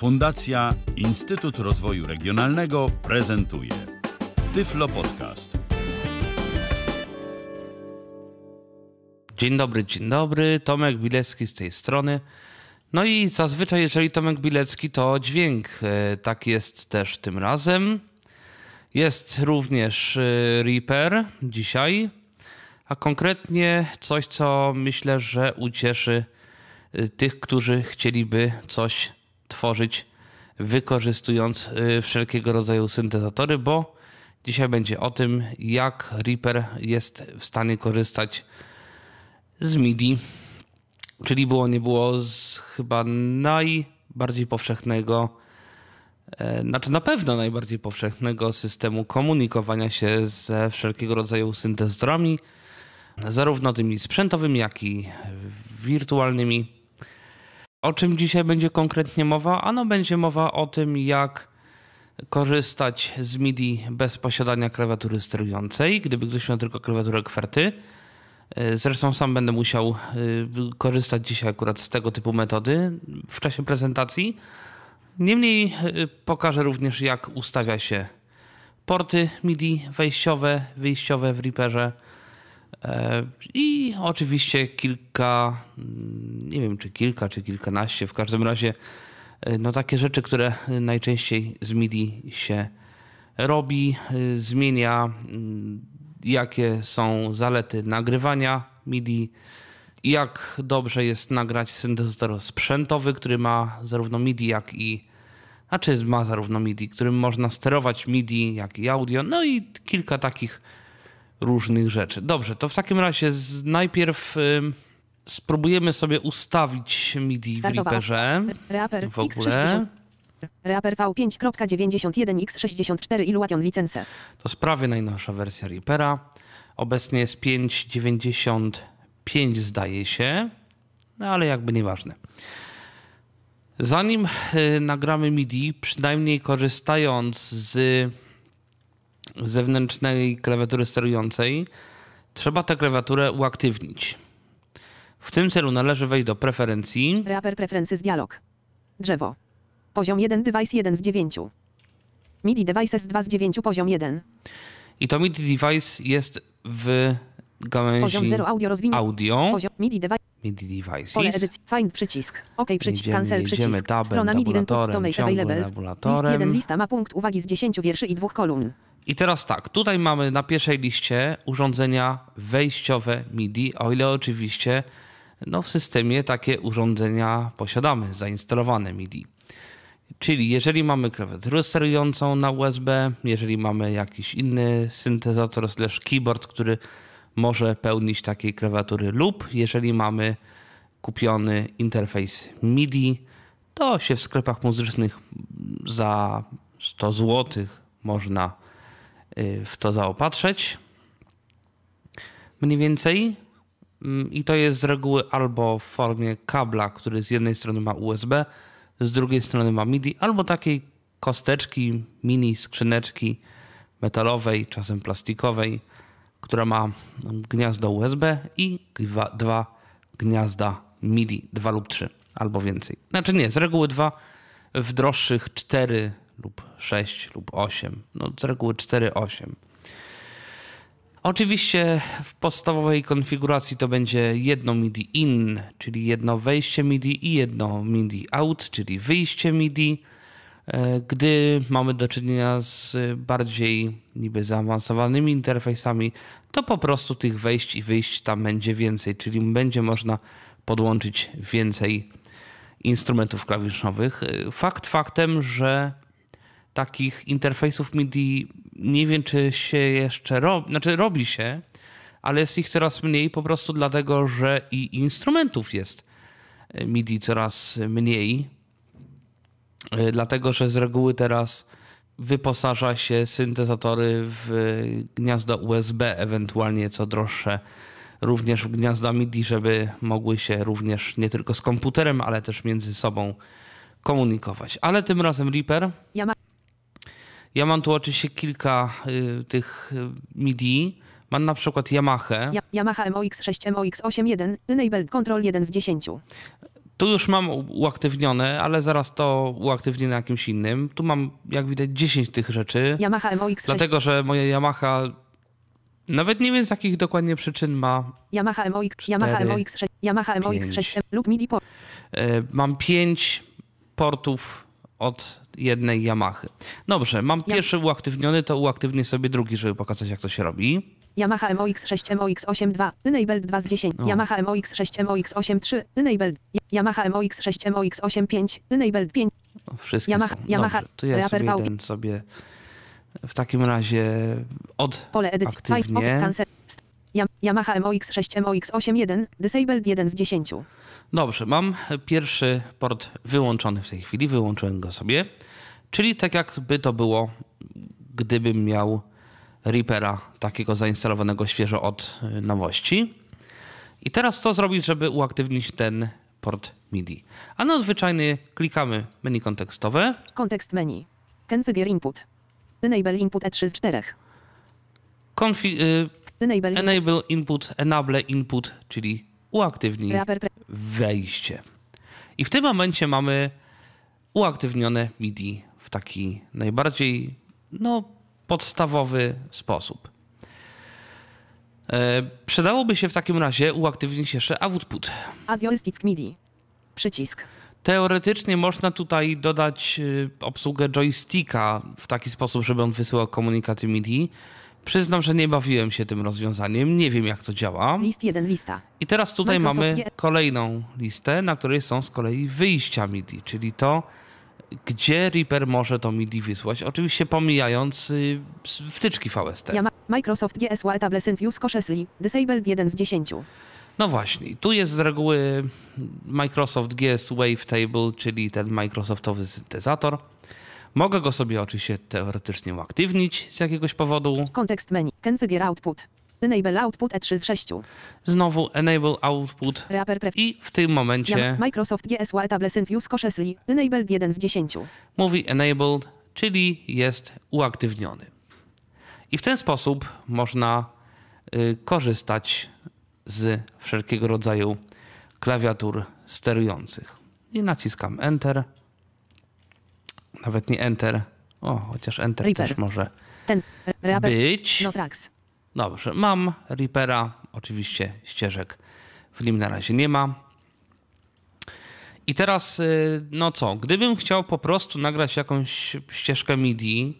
Fundacja Instytut Rozwoju Regionalnego prezentuje Tyflo Podcast. Dzień dobry, dzień dobry. Tomek Bilecki z tej strony. No i zazwyczaj, jeżeli Tomek Bilecki, to dźwięk. E, tak jest też tym razem. Jest również e, Reaper dzisiaj, a konkretnie coś, co myślę, że ucieszy e, tych, którzy chcieliby coś tworzyć, wykorzystując y, wszelkiego rodzaju syntezatory, bo dzisiaj będzie o tym, jak Reaper jest w stanie korzystać z MIDI, czyli było nie było z chyba najbardziej powszechnego, e, znaczy na pewno najbardziej powszechnego systemu komunikowania się ze wszelkiego rodzaju syntezatorami, zarówno tymi sprzętowymi, jak i wirtualnymi. O czym dzisiaj będzie konkretnie mowa? Ano będzie mowa o tym, jak korzystać z MIDI bez posiadania klawiatury sterującej, gdyby ktoś miał tylko klawiaturę kwerty. E, zresztą sam będę musiał e, korzystać dzisiaj akurat z tego typu metody w czasie prezentacji. Niemniej e, pokażę również, jak ustawia się porty MIDI wejściowe, wyjściowe w Reaperze E, I oczywiście kilka, mm, nie wiem czy kilka, czy kilkanaście, w każdym razie, e, no takie rzeczy, które najczęściej z MIDI się robi, e, zmienia, mm, jakie są zalety nagrywania MIDI, jak dobrze jest nagrać syntezator sprzętowy, który ma zarówno MIDI, jak i znaczy ma zarówno MIDI, którym można sterować MIDI, jak i audio, no i kilka takich różnych rzeczy. Dobrze, to w takim razie z, najpierw y, spróbujemy sobie ustawić MIDI Startowa. w Reaperze. Reaper w ogóle. Reaper V5.91x64 Illuation license. To jest prawie najnowsza wersja Reapera. Obecnie jest 5.95 zdaje się, no ale jakby nieważne. Zanim y, nagramy MIDI, przynajmniej korzystając z zewnętrznej klawiatury sterującej, trzeba tę klawiaturę uaktywnić. W tym celu należy wejść do preferencji. Reaper Preferences Dialog. Drzewo. Poziom 1 Device 1 z 9. MIDI Devices 2 z 9 poziom 1. I to MIDI device jest w gałęzi poziom 0 audio rozwinięty. Audio. Poziom MIDI device. MIDI devices. Pole edycji. Find przycisk. OK przycisk. Idziemy, cancel jedziemy, przycisk. Tabem, Strona MIDI Input Stomate Available. List 1 lista ma punkt uwagi z 10 wierszy i dwóch kolumn. I teraz tak, tutaj mamy na pierwszej liście urządzenia wejściowe MIDI, o ile oczywiście no, w systemie takie urządzenia posiadamy, zainstalowane MIDI. Czyli jeżeli mamy klawiaturę sterującą na USB, jeżeli mamy jakiś inny syntezator slash keyboard, który może pełnić takiej klawiatury lub jeżeli mamy kupiony interfejs MIDI, to się w sklepach muzycznych za 100 zł można Y, w to zaopatrzeć. Mniej więcej. Mm, I to jest z reguły albo w formie kabla, który z jednej strony ma USB, z drugiej strony ma MIDI, albo takiej kosteczki, mini skrzyneczki metalowej, czasem plastikowej, która ma gniazdo USB i dwa, dwa gniazda MIDI, dwa lub trzy, albo więcej. Znaczy nie, z reguły dwa, w droższych cztery lub 6 lub 8. No z reguły 4, 8. Oczywiście w podstawowej konfiguracji to będzie jedno MIDI in, czyli jedno wejście MIDI i jedno MIDI out, czyli wyjście MIDI. E, gdy mamy do czynienia z bardziej niby zaawansowanymi interfejsami, to po prostu tych wejść i wyjść tam będzie więcej, czyli będzie można podłączyć więcej instrumentów klawiszowych. E, fakt faktem, że takich interfejsów MIDI nie wiem, czy się jeszcze robi, znaczy robi się, ale jest ich coraz mniej po prostu dlatego, że i instrumentów jest e, MIDI coraz mniej, e, dlatego że z reguły teraz wyposaża się syntezatory w gniazda USB, ewentualnie co droższe, również w gniazda MIDI, żeby mogły się również nie tylko z komputerem, ale też między sobą komunikować. Ale tym razem Reaper. Ja ma ja mam tu oczywiście kilka y, tych y, MIDI. Mam na przykład Yamaha. Yamaha MOX6 MOX81, Enabled Control 1 z 10. Tu już mam uaktywnione, ale zaraz to uaktywnię na jakimś innym. Tu mam, jak widać, 10 tych rzeczy. Yamaha MOX6. Dlatego, że moja Yamaha nawet nie wiem z jakich dokładnie przyczyn ma. Yamaha MOX, 4, Yamaha MOX6, Yamaha MOX6 lub MIDI port. E, mam 5 portów od jednej Yamahy. Dobrze, mam pierwszy uaktywniony, to uaktywnię sobie drugi, żeby pokazać jak to się robi. Yamaha MOX6 MOX82, Enabled 2 z 10, o. Yamaha MOX6 MOX83, Enabled, Yamaha MOX6 MOX85, Enabled 5. wszystkie Yamaha, są. Yamaha, to ja sobie jeden sobie w takim razie od pole edycji, aktywnie. Yamaha MOX6 MOX81, Disabled 1 z 10. Dobrze, mam pierwszy port wyłączony w tej chwili, wyłączyłem go sobie, czyli tak jakby to było, gdybym miał Reapera takiego zainstalowanego świeżo od y, nowości. I teraz co zrobić, żeby uaktywnić ten port MIDI? Ano zwyczajny, klikamy menu kontekstowe. Kontekst menu. Configure input. Enable input E3 z 4. Konfi- y enable, enable input, enable input, czyli uaktywnij wejście. I w tym momencie mamy uaktywnione MIDI w taki najbardziej no, podstawowy sposób. E, przydałoby się w takim razie uaktywnić jeszcze output. Adjoystick MIDI. Przycisk. Teoretycznie można tutaj dodać y, obsługę joysticka w taki sposób, żeby on wysyłał komunikaty MIDI. Przyznam, że nie bawiłem się tym rozwiązaniem, nie wiem jak to działa. List jeden lista. I teraz tutaj Microsoft mamy kolejną listę, na której są z kolei wyjścia MIDI, czyli to, gdzie Reaper może to MIDI wysłać, oczywiście pomijając y, wtyczki VST. Microsoft GSY Table Synfuse Koszesli, Disabled 1 z 10. No właśnie, tu jest z reguły Microsoft GS Wavetable, czyli ten Microsoftowy syntezator. Mogę go sobie oczywiście teoretycznie uaktywnić z jakiegoś powodu. Kontekst menu. Configure output. Enable output E3 z 6. Znowu enable output. I w tym momencie. Microsoft GSY Tables Infuse Koszesli. Enabled 1 z 10. Mówi enabled, czyli jest uaktywniony. I w ten sposób można y, korzystać z wszelkiego rodzaju klawiatur sterujących. I naciskam Enter. Nawet nie Enter. O, chociaż Enter Reaper. też może Ten, e, być. No, tracks. Dobrze, mam Reapera. Oczywiście ścieżek w nim na razie nie ma. I teraz, y, no co, gdybym chciał po prostu nagrać jakąś ścieżkę MIDI,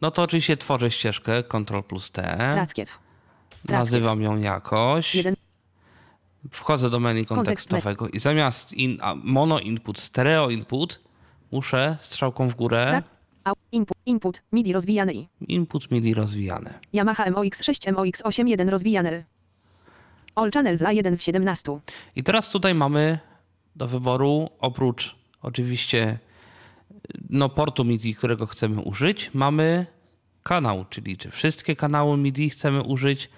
no to oczywiście tworzę ścieżkę Ctrl plus T. Nazywam ją jakoś. Jeden. Wchodzę do menu kontekstowego i zamiast in, mono input, stereo input, Uszę strzałką w górę. Tak. Input, input, MIDI rozwijany. Input MIDI rozwijany. Yamaha MOX6, MOX81 rozwijany. All Channels A1 z 17. I teraz tutaj mamy do wyboru oprócz oczywiście no, portu MIDI, którego chcemy użyć, mamy kanał, czyli czy wszystkie kanały MIDI chcemy użyć,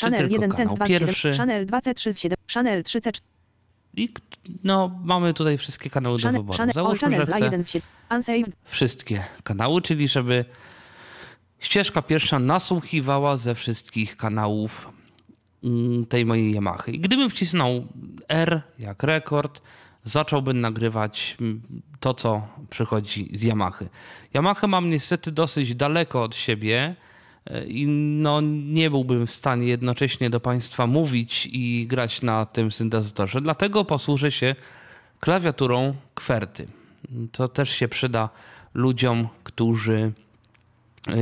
Channel 1 c 2, pierwszy. Channel 2C3 z 7, Channel 3C4, i no, mamy tutaj wszystkie kanały do wyboru. Załóżmy, że chcę wszystkie kanały, czyli żeby ścieżka pierwsza nasłuchiwała ze wszystkich kanałów mm, tej mojej Yamaha. I gdybym wcisnął R jak rekord, zacząłbym nagrywać mm, to, co przychodzi z Yamaha. Yamaha mam niestety dosyć daleko od siebie, i no, nie byłbym w stanie jednocześnie do Państwa mówić i grać na tym syntezatorze. Dlatego posłużę się klawiaturą kwerty. To też się przyda ludziom, którzy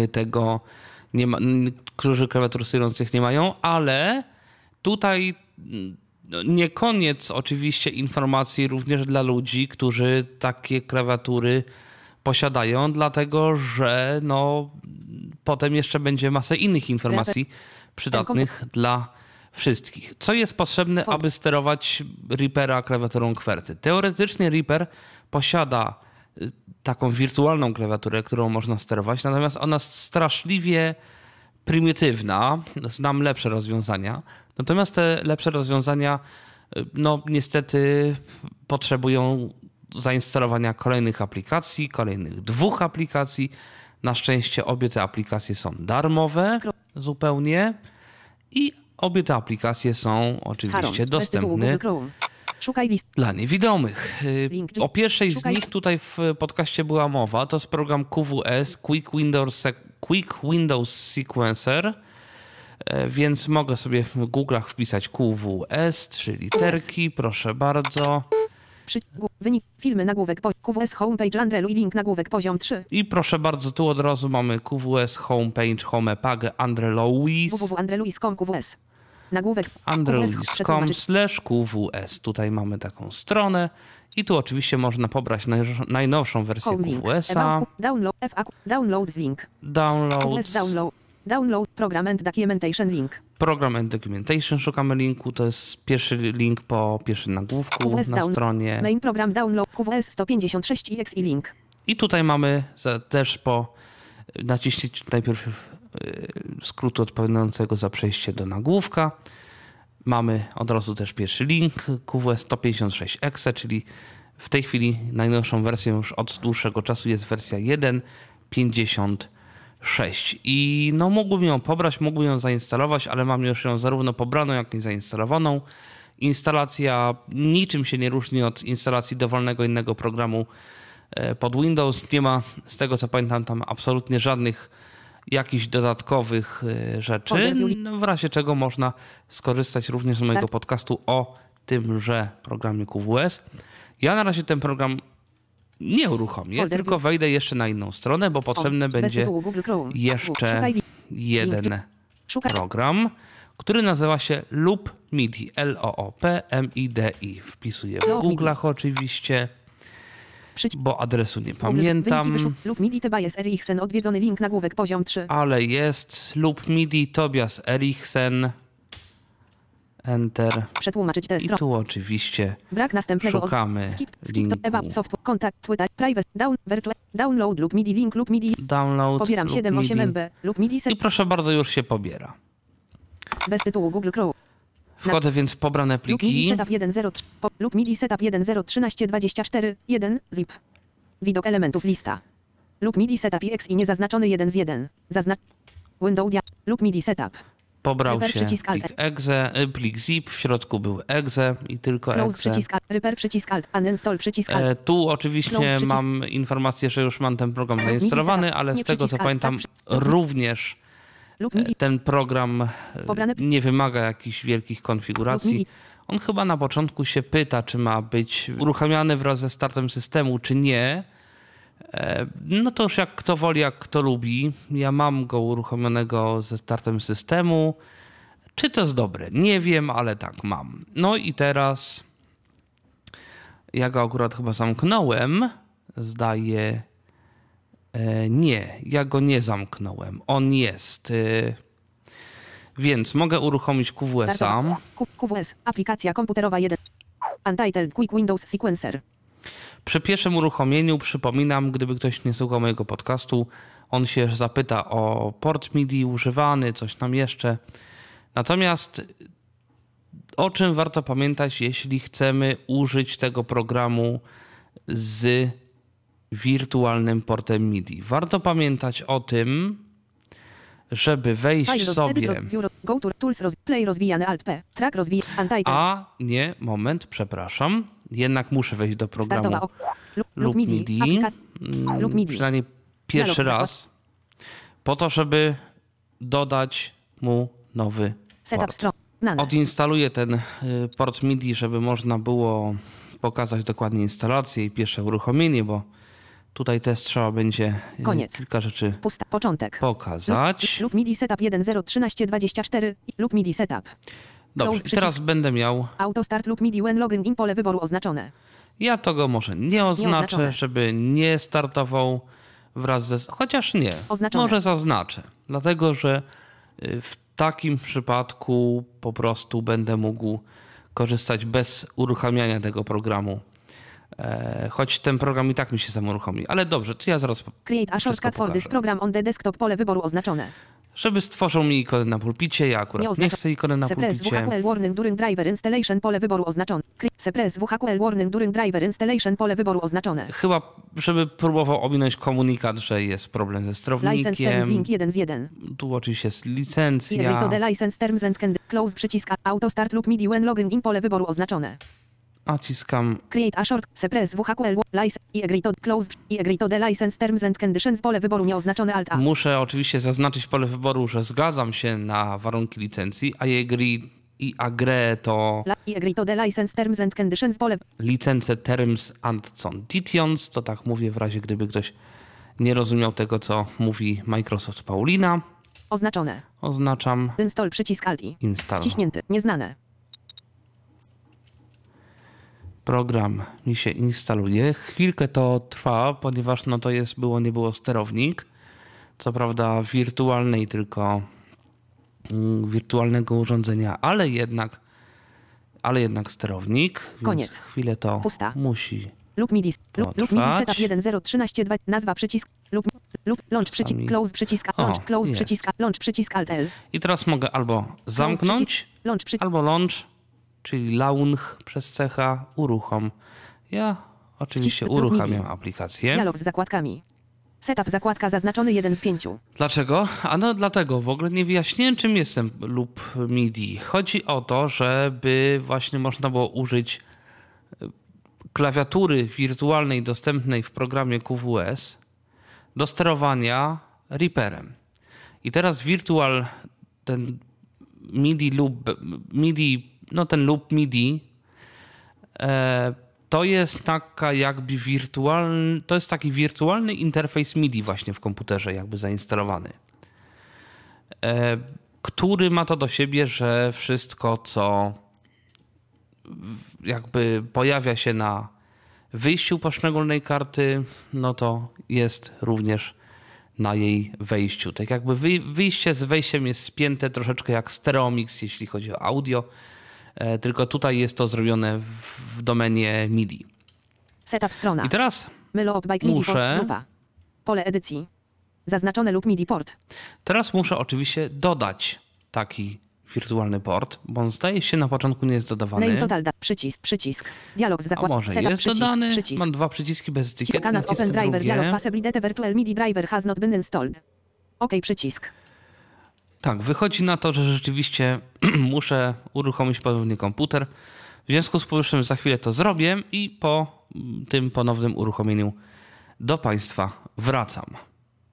y, tego nie ma, którzy klawiatur sterujących nie mają, ale tutaj no, nie koniec oczywiście informacji również dla ludzi, którzy takie klawiatury posiadają, dlatego że no, potem jeszcze będzie masę innych informacji przydatnych dla wszystkich. Co jest potrzebne, aby sterować Reapera klawiaturą kwerty? Teoretycznie Reaper posiada y, taką wirtualną klawiaturę, którą można sterować, natomiast ona jest straszliwie prymitywna. Znam lepsze rozwiązania. Natomiast te lepsze rozwiązania, y, no niestety, potrzebują zainstalowania kolejnych aplikacji, kolejnych dwóch aplikacji. Na szczęście obie te aplikacje są darmowe zupełnie i obie te aplikacje są oczywiście dostępne dla niewidomych. O pierwszej z nich tutaj w podcaście była mowa. To jest program QWS Quick Windows, Quick Windows Sequencer e, więc mogę sobie w Google'ach wpisać QWS, czyli literki, proszę bardzo. Przy, wynik, filmy nagłówek, po, QWS homepage Andrelu i link nagłówek poziom 3. I proszę bardzo, tu od razu mamy QWS homepage homepage Andrelouis. www.andrelouis.com QWS. Nagłówek Andrelouis.com slash QWS. Tutaj mamy taką stronę. I tu oczywiście można pobrać najnowszą wersję QWS-a. Download, FAQ, downloads link. Downloads. download. Download program and documentation link. Program and documentation, szukamy linku, to jest pierwszy link po pierwszym nagłówku QS na down, stronie. Main program download QWS 156 x i link. I tutaj mamy za, też po y, naciśnięciu najpierw y, skrótu odpowiadającego za przejście do nagłówka. Mamy od razu też pierwszy link QWS 156 x czyli w tej chwili najnowszą wersją już od dłuższego czasu jest wersja 1.50 6 i no mógłbym ją pobrać, mógłbym ją zainstalować, ale mam już ją zarówno pobraną, jak i zainstalowaną. Instalacja niczym się nie różni od instalacji dowolnego innego programu e, pod Windows. Nie ma, z tego co pamiętam, tam absolutnie żadnych jakichś dodatkowych e, rzeczy, no, w razie czego można skorzystać również z mojego podcastu o tymże programie QWS. Ja na razie ten program nie uruchomię, Folder tylko wejdę jeszcze na inną stronę, bo potrzebne będzie jeszcze jeden program, który nazywa się Loop MIDI. L-O-O-P-M-I-D-I. Wpisuję w Google'ach oczywiście bo adresu nie pamiętam. Lub MIDI Tobias Erichsen, odwiedzony link na główek poziom 3. Ale jest lub MIDI Tobias Erichsen. Enter. Przetłumaczyć tę stronę. I tu oczywiście Brak następnego szukamy skip, skip, linku. Eva, software, kontakt, Twitter, private, down, virtual, download lub MIDI link lub MIDI. Download Pobieram 7-8 MB lub MIDI. Set. I proszę bardzo, już się pobiera. Bez tytułu Google Chrome. Wchodzę więc w pobrane pliki. Lub MIDI setup 103 lub MIDI setup 1013 24 1 zip. Widok elementów lista. Lub MIDI setup X i niezaznaczony 1 z 1. Zaznacz Windows lub MIDI setup. Pobrał się przycisk plik exe, y, plik zip, w środku był exe i tylko Close exe. Przycisk, Reper przycisk alt, uninstall przycisk alt. E, tu oczywiście Close mam przycisk. informację, że już mam ten program zainstalowany, ale z tego co pamiętam tak również e, ten program e, nie wymaga jakichś wielkich konfiguracji. On chyba na początku się pyta, czy ma być uruchamiany wraz ze startem systemu, czy nie. E, no to już jak kto woli, jak kto lubi. Ja mam go uruchomionego ze startem systemu. Czy to jest dobre? Nie wiem, ale tak mam. No i teraz ja go akurat chyba zamknąłem. Zdaje. E, nie, ja go nie zamknąłem. On jest. E, więc mogę uruchomić QWS-a. QWS, aplikacja komputerowa 1. Untitled Quick Windows Sequencer. Przy pierwszym uruchomieniu przypominam, gdyby ktoś nie słuchał mojego podcastu, on się zapyta o port MIDI używany, coś tam jeszcze. Natomiast o czym warto pamiętać, jeśli chcemy użyć tego programu z wirtualnym portem MIDI? Warto pamiętać o tym, żeby wejść sobie. A nie, moment, przepraszam. Jednak muszę wejść do programu lub, MIDI, MIDI. lub MIDI. przynajmniej pierwszy no, raz, po to, żeby dodać mu nowy port. Odinstaluję ten y, port MIDI, żeby można było pokazać dokładnie instalację i pierwsze uruchomienie, bo Tutaj też trzeba będzie y, Koniec. kilka rzeczy Pusta. Początek. pokazać. Lub, lub MIDI setup 101324 lub MIDI setup. Dobrze, teraz będę miał... Autostart lub MIDI when login in pole wyboru oznaczone. Ja to go może nie oznaczę, nie żeby nie startował wraz ze... Chociaż nie, oznaczone. może zaznaczę. Dlatego, że y, w takim przypadku po prostu będę mógł korzystać bez uruchamiania tego programu. E, choć ten program i tak mi się sam uruchomi. Ale dobrze, czy ja zaraz. Create a shortcut for this program on the desktop pole wyboru oznaczone żeby stworzył mi ikonę na pulpicie. Ja akurat nie, nie chcę ikony na Sepres pulpicie. WHQL warning during driver installation pole wyboru oznaczone. Sepres WHQL warning during driver installation pole wyboru oznaczone. Chyba, żeby próbował ominąć komunikat, że jest problem ze sterownikiem. link 1 z 1. Tu oczywiście jest licencja. To the license terms and close przycisk auto start lub midi when login in pole wyboru oznaczone naciskam Create a short, suppress WHQL, y, license, i agree to, close, i agree to the license terms and conditions, pole wyboru nieoznaczone alt a. Muszę oczywiście zaznaczyć pole wyboru, że zgadzam się na warunki licencji, a i agree i agree to... I agree to the license terms and conditions, pole... Licence terms and conditions, to tak mówię w razie, gdyby ktoś nie rozumiał tego, co mówi Microsoft Paulina. Oznaczone. Oznaczam. Install przycisk Alt. Install. Wciśnięty. Nieznane program mi się instaluje. Chwilkę to trwa, ponieważ no to jest było nie było sterownik. Co prawda wirtualnej tylko mm, wirtualnego urządzenia, ale jednak ale jednak sterownik, Koniec. chwilę to Pusta. musi lub MIDI lub, lub MIDI setup 10132 nazwa przycisk lub lub launch przycisk close przycisk launch o, close jest. przycisk launch przycisk alt L. I teraz mogę albo zamknąć launch, przycisk, albo launch czyli launch przez cecha uruchom. Ja oczywiście uruchamiam aplikację. Dialog z zakładkami. Setup zakładka zaznaczony jeden z pięciu. Dlaczego? Ano dlatego w ogóle nie wyjaśniłem, czym jestem lub MIDI. Chodzi o to, żeby właśnie można było użyć e, klawiatury wirtualnej dostępnej w programie QWS do sterowania Reaperem. I teraz Virtual, ten MIDI lub MIDI no, ten loop MIDI e, to jest taka jakby wirtualny, to jest taki wirtualny interfejs MIDI właśnie w komputerze jakby zainstalowany, e, który ma to do siebie, że wszystko co jakby pojawia się na wyjściu poszczególnej karty, no to jest również na jej wejściu. Tak jakby wyjście z wejściem jest spięte troszeczkę jak stereomix, jeśli chodzi o audio, E, tylko tutaj jest to zrobione w domenie MIDI. Setup strona. I teraz muszę... Pole edycji. Zaznaczone lub MIDI port. Teraz muszę oczywiście dodać taki wirtualny port, bo on zdaje się na początku nie jest dodawany. Name total, da, przycisk, przycisk, dialog z zakładem. może setup, jest przycisk, dodany, przycisk. mam dwa przyciski bez etykietu, Open driver, drugie. dialog, passability virtual MIDI driver has not been installed. OK, przycisk. Tak, wychodzi na to, że rzeczywiście muszę uruchomić ponownie komputer. W związku z powyższym za chwilę to zrobię i po tym ponownym uruchomieniu do Państwa wracam.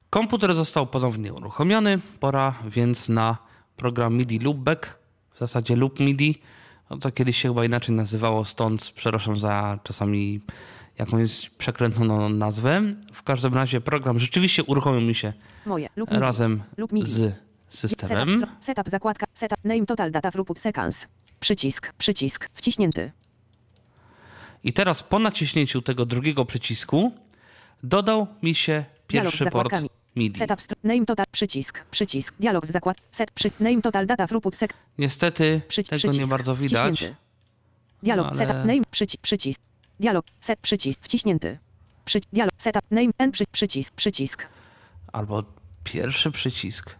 Komputer został ponownie uruchomiony, pora więc na program MIDI Loopback, w zasadzie Loop MIDI. No to kiedyś się chyba inaczej nazywało, stąd przepraszam za czasami jakąś przekręconą nazwę. W każdym razie program rzeczywiście uruchomił mi się Moje, razem z Systemem. Setup, setup zakładka, setup, name total data throughput seconds. Przycisk, przycisk, wciśnięty. I teraz po naciśnięciu tego drugiego przycisku dodał mi się pierwszy port MIDI. Setup, name total, przycisk, przycisk, dialog z zakład, set, przy, name total data throughput sec. Niestety przy, tego nie bardzo widać. Wciśnięty. Dialog, no ale... setup, name, przycisk, przycisk, dialog, set, przycisk, wciśnięty. Przy, dialog, setup, name, n, przy, przycisk, przycisk. Albo pierwszy przycisk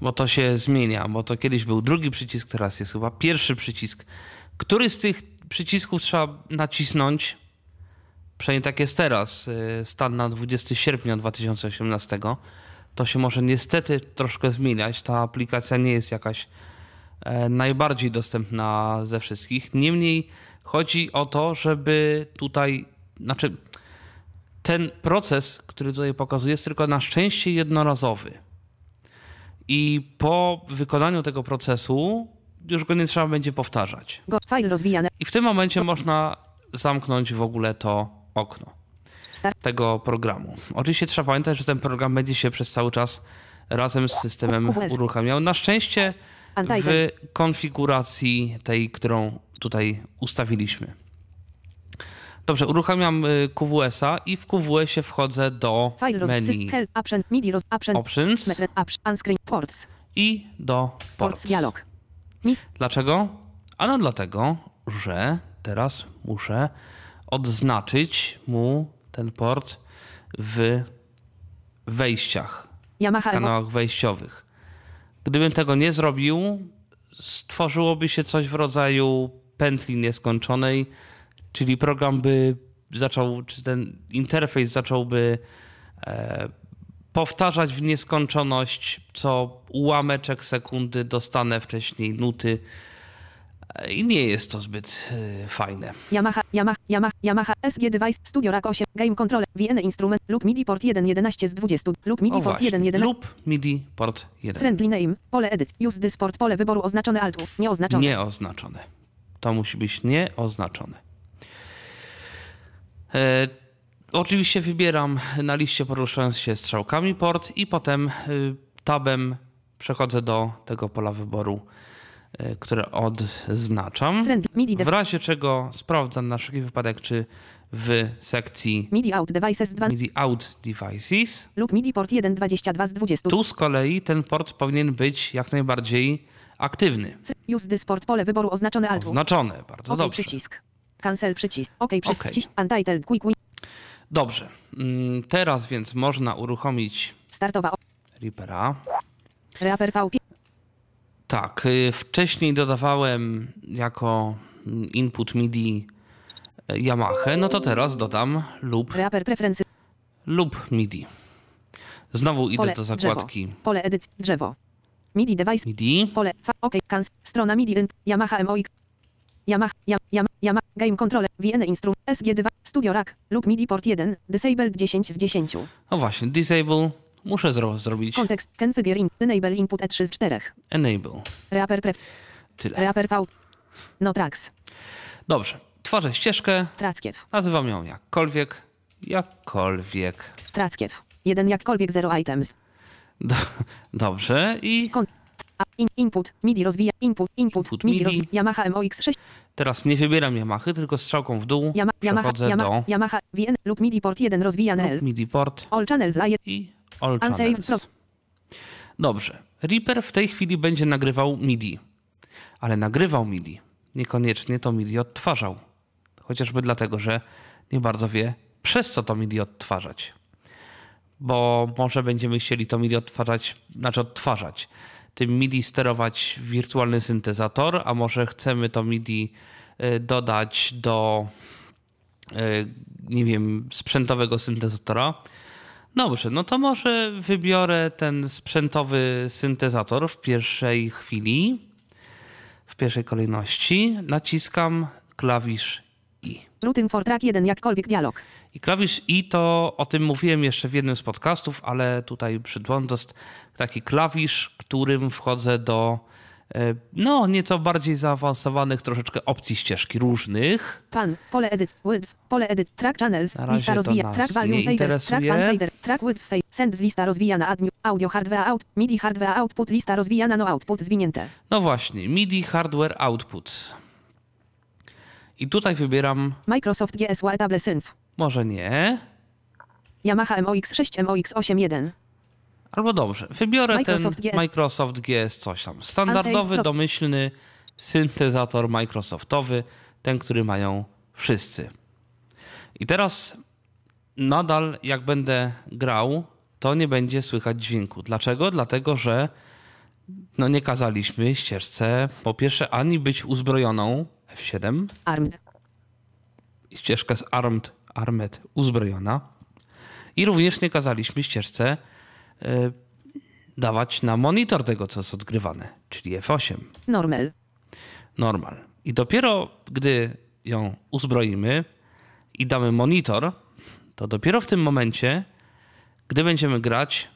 bo to się zmienia, bo to kiedyś był drugi przycisk, teraz jest chyba pierwszy przycisk. Który z tych przycisków trzeba nacisnąć? Przynajmniej tak jest teraz, y, stan na 20 sierpnia 2018. To się może niestety troszkę zmieniać. Ta aplikacja nie jest jakaś e, najbardziej dostępna ze wszystkich. Niemniej chodzi o to, żeby tutaj, znaczy ten proces, który tutaj pokazuję, jest tylko na szczęście jednorazowy i po wykonaniu tego procesu już go nie trzeba będzie powtarzać. I w tym momencie można zamknąć w ogóle to okno tego programu. Oczywiście trzeba pamiętać, że ten program będzie się przez cały czas razem z systemem uruchamiał. Na szczęście w konfiguracji tej, którą tutaj ustawiliśmy. Dobrze, uruchamiam y, QWS-a i w QWS-ie wchodzę do menu. Options. I do ports. Dialog. Dlaczego? Ano dlatego, że teraz muszę odznaczyć mu ten port w wejściach, w kanałach wejściowych. Gdybym tego nie zrobił, stworzyłoby się coś w rodzaju pętli nieskończonej, Czyli program by zaczął, czy ten interfejs zacząłby e, powtarzać w nieskończoność, co ułameczek sekundy dostanę wcześniej nuty. E, I nie jest to zbyt y, fajne. Yamaha, Yamaha, Yamaha, Yamaha, SG Device, Studio Rack 8, Game Controller, VN Instrument lub MIDI port 1.11 z 20 lub MIDI o port 1.11 lub MIDI port 1. Friendly name, pole edit, use this port, pole wyboru oznaczone altu, nieoznaczone. Nieoznaczone. To musi być nieoznaczone. E, oczywiście wybieram na liście poruszając się strzałkami port i potem e, tabem przechodzę do tego pola wyboru, e, które odznaczam. W razie czego sprawdzam na wszelki wypadek, czy w sekcji MIDI Out Devices 2 MIDI Out Devices lub MIDI port 1.22 z 20. Tu z kolei ten port powinien być jak najbardziej aktywny. Use this port pole wyboru oznaczone albo. Oznaczone, bardzo okay, dobrze. przycisk. Cancel przycisk. OK przycisk. Okay. Untitled quick Dobrze. Mm, teraz więc można uruchomić startowa Reapera. Reaper VP. Tak, y, wcześniej dodawałem jako mm, input MIDI e, Yamaha, no to teraz dodam lub Reaper preferency lub MIDI. Znowu idę pole, do zakładki. Drzewo, pole edycji, drzewo. MIDI device. MIDI. Pole, fa, OK, Kans, strona MIDI, Yamaha MOX. Yamaha, Yamaha, ja Yama, Game Controller, VN Instrum, SG2, Studio Rack lub MIDI port 1, Disabled 10 z 10. No właśnie, Disable muszę zro zrobić. Kontekst, Configure in, Enable Input E3 z 4. Enable. Reaper Pref. Tyle. Reaper V. No tracks. Dobrze, tworzę ścieżkę. Trackiew. Nazywam ją jakkolwiek. Jakkolwiek. Trackiew. Jeden jakkolwiek zero items. Do, dobrze i... Kon In, input, MIDI rozwija, input, input, input MIDI, MIDI. Yamaha MOX6. Teraz nie wybieram Yamahy, tylko strzałką w dół Yama, przechodzę Yamaha, do... Yamaha VN lub MIDI port 1 rozwija NL. MIDI port. All channels I all channels. Dobrze. Reaper w tej chwili będzie nagrywał MIDI. Ale nagrywał MIDI. Niekoniecznie to MIDI odtwarzał. Chociażby dlatego, że nie bardzo wie, przez co to MIDI odtwarzać. Bo może będziemy chcieli to MIDI odtwarzać, znaczy odtwarzać tym MIDI sterować wirtualny syntezator, a może chcemy to MIDI e, dodać do, e, nie wiem, sprzętowego syntezatora. No dobrze, no to może wybiorę ten sprzętowy syntezator w pierwszej chwili, w pierwszej kolejności. Naciskam klawisz i. Routing for track 1, jakkolwiek dialog. I klawisz I to o tym mówiłem jeszcze w jednym z podcastów, ale tutaj przydłąd taki klawisz, którym wchodzę do e, no nieco bardziej zaawansowanych troszeczkę opcji ścieżki różnych. Pan, pole edit, width, pole edit, track channels, lista rozwija, track value faders, track pan fader, track width fade, send lista rozwijana, add new, audio hardware out, midi hardware output, lista rozwijana, no output zwinięte. No właśnie, midi hardware output. I tutaj wybieram Microsoft GS y Table Synth. Może nie. Yamaha MOX6 MOX81. Albo dobrze, wybiorę Microsoft ten GS. Microsoft GS coś tam. Standardowy, domyślny syntezator Microsoftowy, ten, który mają wszyscy. I teraz nadal jak będę grał, to nie będzie słychać dźwięku. Dlaczego? Dlatego, że no nie kazaliśmy ścieżce po pierwsze ani być uzbrojoną F7. Armed. Ścieżkę z Armed Armet uzbrojona. I również nie kazaliśmy ścieżce e, dawać na monitor tego, co jest odgrywane, czyli F8. Normal. Normal. I dopiero gdy ją uzbroimy i damy monitor, to dopiero w tym momencie, gdy będziemy grać,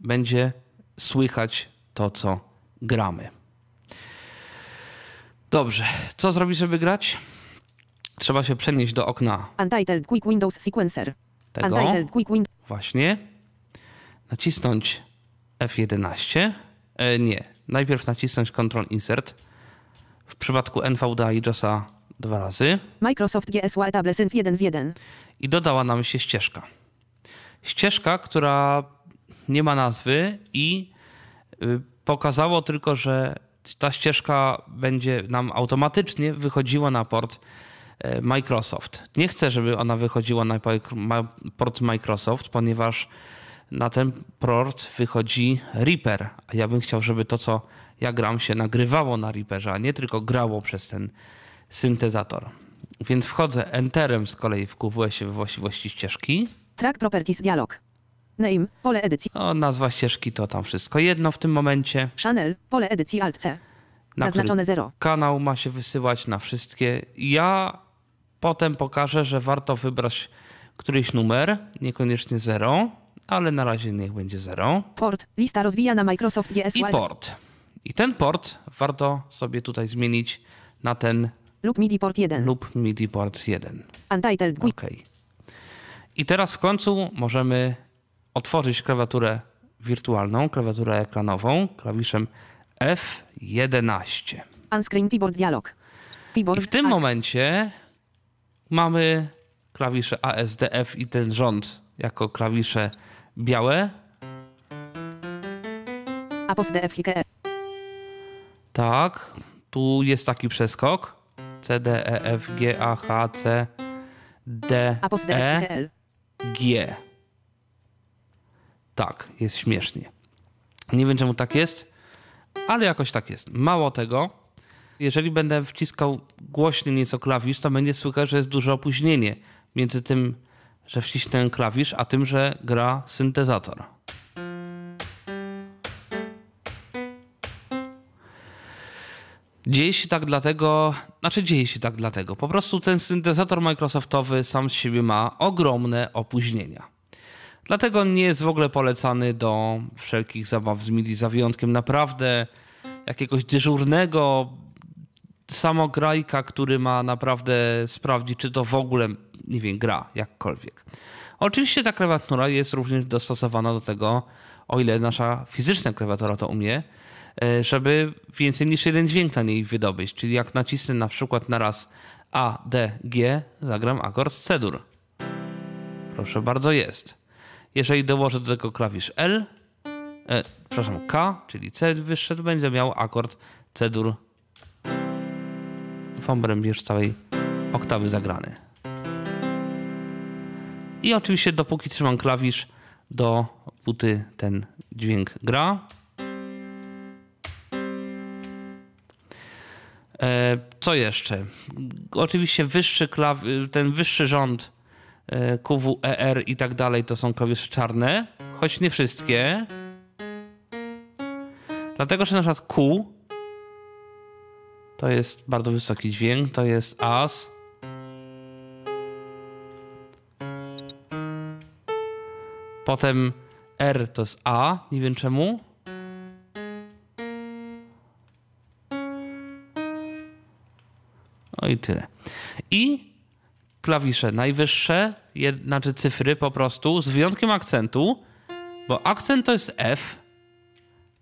będzie słychać to, co gramy. Dobrze, co zrobić, żeby grać? Trzeba się przenieść do okna. Untitled Quick Windows Sequencer. Tego. Untitled Quick Windows. Właśnie. Nacisnąć F11. E, nie. Najpierw nacisnąć Ctrl Insert. W przypadku NVDA i JOSa dwa razy. Microsoft GSY Table Synf 1 z 1. I dodała nam się ścieżka. Ścieżka, która nie ma nazwy i y, pokazało tylko, że ta ścieżka będzie nam automatycznie wychodziła na port E, Microsoft. Nie chcę, żeby ona wychodziła na port Microsoft, ponieważ na ten port wychodzi Reaper, a ja bym chciał, żeby to, co ja gram, się nagrywało na Reaperze, a nie tylko grało przez ten syntezator. Więc wchodzę Enterem z kolei w QWS-ie we właściwości ścieżki. Track Properties Dialog. Name, pole edycji. O, nazwa ścieżki to tam wszystko jedno w tym momencie. Channel, pole edycji Alt C. Zaznaczone 0. Kanał ma się wysyłać na wszystkie. Ja Potem pokażę, że warto wybrać któryś numer, niekoniecznie 0, ale na razie niech będzie 0. Port, lista rozwija na Microsoft GS. Y. I port. I ten port warto sobie tutaj zmienić na ten lub MIDI port 1. Lub MIDI port 1. Untitled. OK. I teraz w końcu możemy otworzyć klawiaturę wirtualną, klawiaturę ekranową klawiszem F11. Unscreen keyboard dialog. Keyboard I w tym momencie mamy klawisze ASDF i ten rząd jako klawisze białe. E. Tak, tu jest taki przeskok. C, D, E, F, G, A, H, C, D, e. e, G. Tak, jest śmiesznie. Nie wiem czemu tak jest, ale jakoś tak jest. Mało tego, jeżeli będę wciskał głośniej nieco klawisz, to będzie słychać, że jest duże opóźnienie między tym, że wciśnę klawisz, a tym, że gra syntezator. Dzieje się tak dlatego, znaczy dzieje się tak dlatego, po prostu ten syntezator Microsoftowy sam z siebie ma ogromne opóźnienia. Dlatego nie jest w ogóle polecany do wszelkich zabaw z MIDI, za wyjątkiem naprawdę jakiegoś dyżurnego samograjka, który ma naprawdę sprawdzić, czy to w ogóle, nie wiem, gra jakkolwiek. Oczywiście ta klawiatura jest również dostosowana do tego, o ile nasza fizyczna klawiatura to umie, e, żeby więcej niż jeden dźwięk na niej wydobyć. Czyli jak nacisnę na przykład na raz A, D, G, zagram akord cedur. Proszę bardzo, jest. Jeżeli dołożę do tego klawisz L, e, przepraszam, K, czyli C wyższy, to będzie miał akord cedur fombrem już całej oktawy zagrany. I oczywiście dopóki trzymam klawisz, do buty ten dźwięk gra. E, co jeszcze? Oczywiście wyższy ten wyższy rząd e, QWER i tak dalej to są klawisze czarne, choć nie wszystkie. Dlatego, że na przykład Q to jest bardzo wysoki dźwięk, to jest as. Potem R to jest A, nie wiem czemu. No i tyle. I klawisze najwyższe, znaczy cyfry po prostu, z wyjątkiem akcentu, bo akcent to jest F.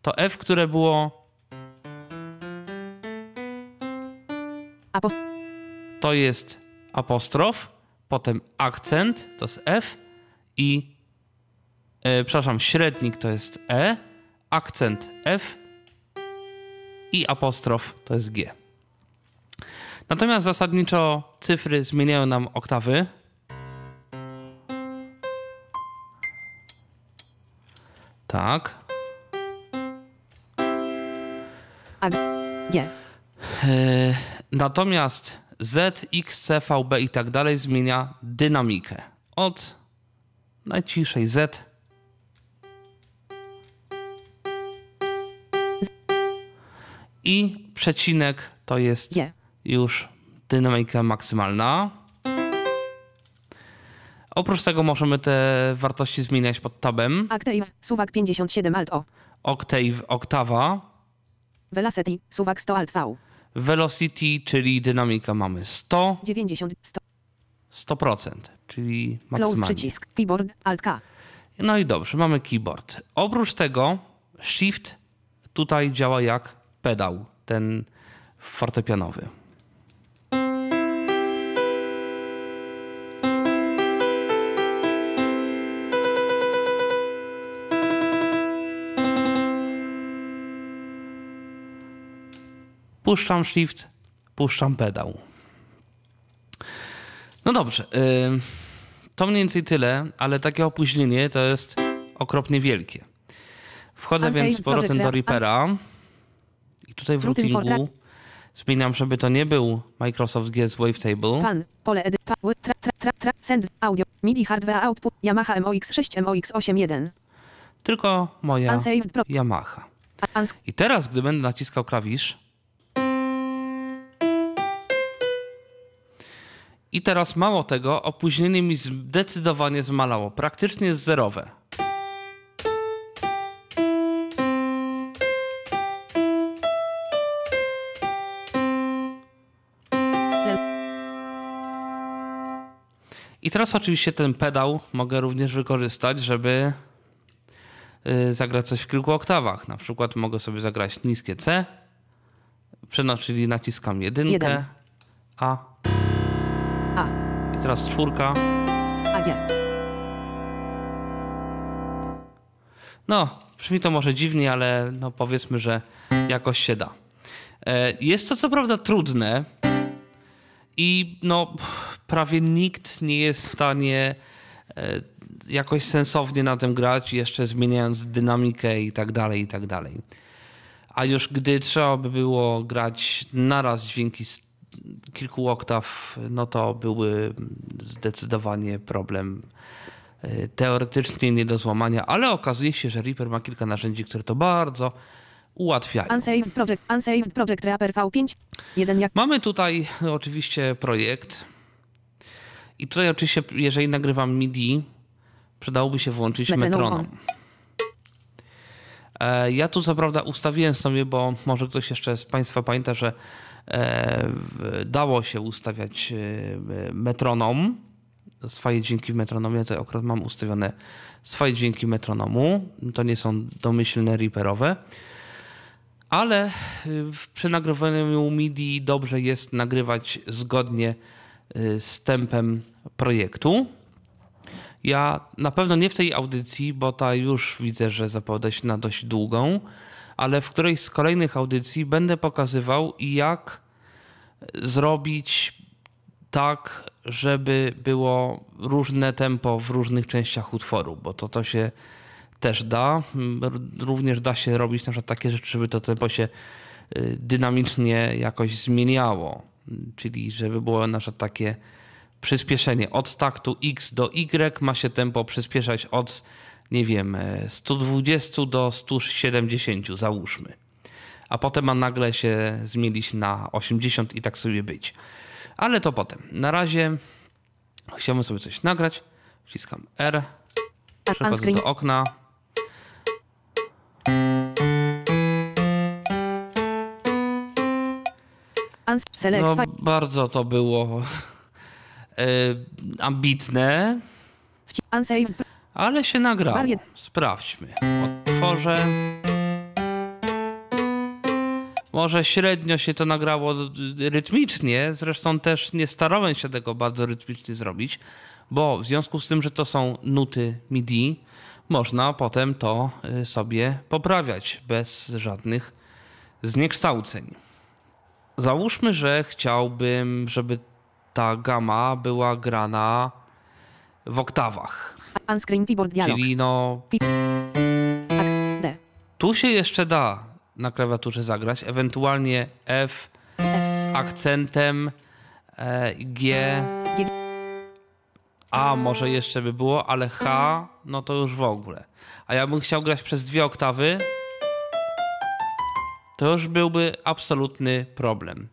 To F, które było Apost to jest apostrof, potem akcent, to jest F i e, przepraszam, średnik to jest E, akcent F i apostrof to jest G. Natomiast zasadniczo cyfry zmieniają nam oktawy. Tak. A G. E Natomiast Z, X, C, V, B i tak dalej zmienia dynamikę. Od najciszej Z i przecinek to jest yeah. już dynamika maksymalna. Oprócz tego możemy te wartości zmieniać pod tabem. Octave, suwak 57 alt o. Octave, oktawa. Velocity, suwak 100 alt v velocity, czyli dynamika mamy 100. 90, 100. 100%, czyli maksymalnie. Close przycisk, keyboard, alt K. No i dobrze, mamy keyboard. Oprócz tego shift tutaj działa jak pedał, ten fortepianowy. puszczam shift, puszczam pedał. No dobrze, to mniej więcej tyle, ale takie opóźnienie to jest okropnie wielkie. Wchodzę więc z powrotem do Reapera i tutaj w routingu zmieniam, żeby to nie był Microsoft GS Wavetable. Pan, pole edit, tra, tra, tra, tra, send, audio, MIDI hardware output, Yamaha MOX6, MOX81. Tylko moja Yamaha. I teraz, gdy będę naciskał klawisz, I teraz mało tego, opóźnienie mi zdecydowanie zmalało, praktycznie zerowe. I teraz oczywiście ten pedał mogę również wykorzystać, żeby y, zagrać coś w kilku oktawach. Na przykład mogę sobie zagrać niskie C, czyli naciskam jedynkę, Jeden. A a. I teraz czwórka. A nie. No, brzmi to może dziwnie, ale no powiedzmy, że jakoś się da. E, jest to co prawda trudne i no prawie nikt nie jest w stanie e, jakoś sensownie na tym grać, jeszcze zmieniając dynamikę i tak dalej, i tak dalej. A już gdy trzeba by było grać naraz dźwięki z kilku oktaw, no to były zdecydowanie problem e, teoretycznie nie do złamania, ale okazuje się, że Reaper ma kilka narzędzi, które to bardzo ułatwiają. Unsaved project, unsaved project Reaper V5. Jeden jak... Mamy tutaj oczywiście projekt i tutaj oczywiście, jeżeli nagrywam MIDI, przydałoby się włączyć metronom. metronom. E, ja tu co prawda ustawiłem sobie, bo może ktoś jeszcze z Państwa pamięta, że E, dało się ustawiać e, metronom. Swoje dźwięki w metronomie, to akurat mam ustawione swoje dźwięki metronomu. To nie są domyślne riperowe. Ale e, przy nagrywaniu MIDI dobrze jest nagrywać zgodnie z tempem projektu. Ja na pewno nie w tej audycji, bo ta już widzę, że zapowiada się na dość długą, ale w którejś z kolejnych audycji będę pokazywał, jak zrobić tak, żeby było różne tempo w różnych częściach utworu, bo to to się też da. Mm, również da się robić na przykład takie rzeczy, żeby to tempo się y, dynamicznie jakoś zmieniało, czyli żeby było na przykład takie przyspieszenie od taktu X do Y ma się tempo przyspieszać od nie wiem, 120 e, do 170 załóżmy. A potem a nagle się zmienić na 80 i tak sobie być. Ale to potem. Na razie chciałbym sobie coś nagrać. Wciskam R. Przechodzę do okna. No, bardzo to było e, ambitne ale się nagrało. Sprawdźmy. Otworzę. Może średnio się to nagrało rytmicznie, zresztą też nie starałem się tego bardzo rytmicznie zrobić, bo w związku z tym, że to są nuty MIDI, można potem to y, sobie poprawiać bez żadnych zniekształceń. Załóżmy, że chciałbym, żeby ta gama była grana w oktawach. Unscreen keyboard dialog. Czyli no... Tak, tu się jeszcze da na klawiaturze zagrać, ewentualnie F, z akcentem e, G. A może jeszcze by było, ale H no to już w ogóle. A ja bym chciał grać przez dwie oktawy. To już byłby absolutny problem.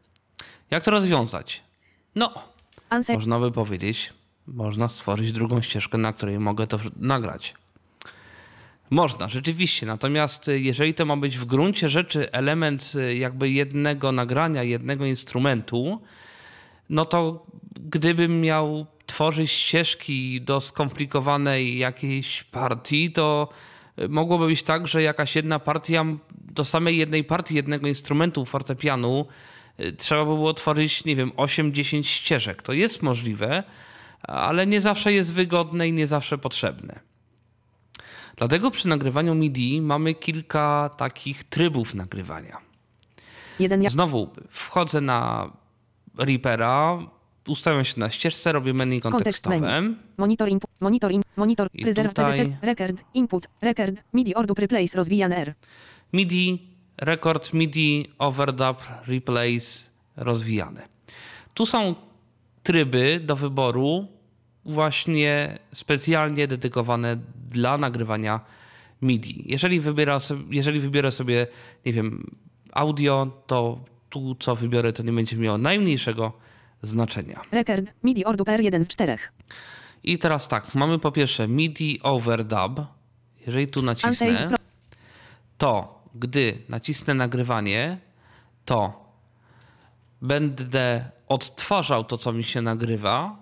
Jak to rozwiązać? No, można by powiedzieć, można stworzyć drugą ścieżkę, na której mogę to nagrać. Można, rzeczywiście. Natomiast y, jeżeli to ma być w gruncie rzeczy element y, jakby jednego nagrania, jednego instrumentu, no to gdybym miał tworzyć ścieżki do skomplikowanej jakiejś partii, to y, mogłoby być tak, że jakaś jedna partia do samej jednej partii jednego instrumentu fortepianu trzeba by było tworzyć, nie wiem, 8-10 ścieżek. To jest możliwe, ale nie zawsze jest wygodne i nie zawsze potrzebne. Dlatego przy nagrywaniu MIDI mamy kilka takich trybów nagrywania. Znowu wchodzę na Reapera, ustawiam się na ścieżce, robię menu kontekstowe. Kontekst monitor input, monitor, in, monitor, record, input, record, MIDI ordu replace, rozwijane R. MIDI, record, MIDI, overdub, replace, rozwijane. Tu są tryby do wyboru właśnie specjalnie dedykowane dla nagrywania MIDI. Jeżeli, wybiera jeżeli wybiorę sobie, nie wiem, audio, to tu co wybiorę, to nie będzie miało najmniejszego znaczenia. Record MIDI Ordu PR1 z 4. I teraz tak, mamy po pierwsze MIDI overdub. Jeżeli tu nacisnę, to gdy nacisnę nagrywanie, to będę odtwarzał to, co mi się nagrywa,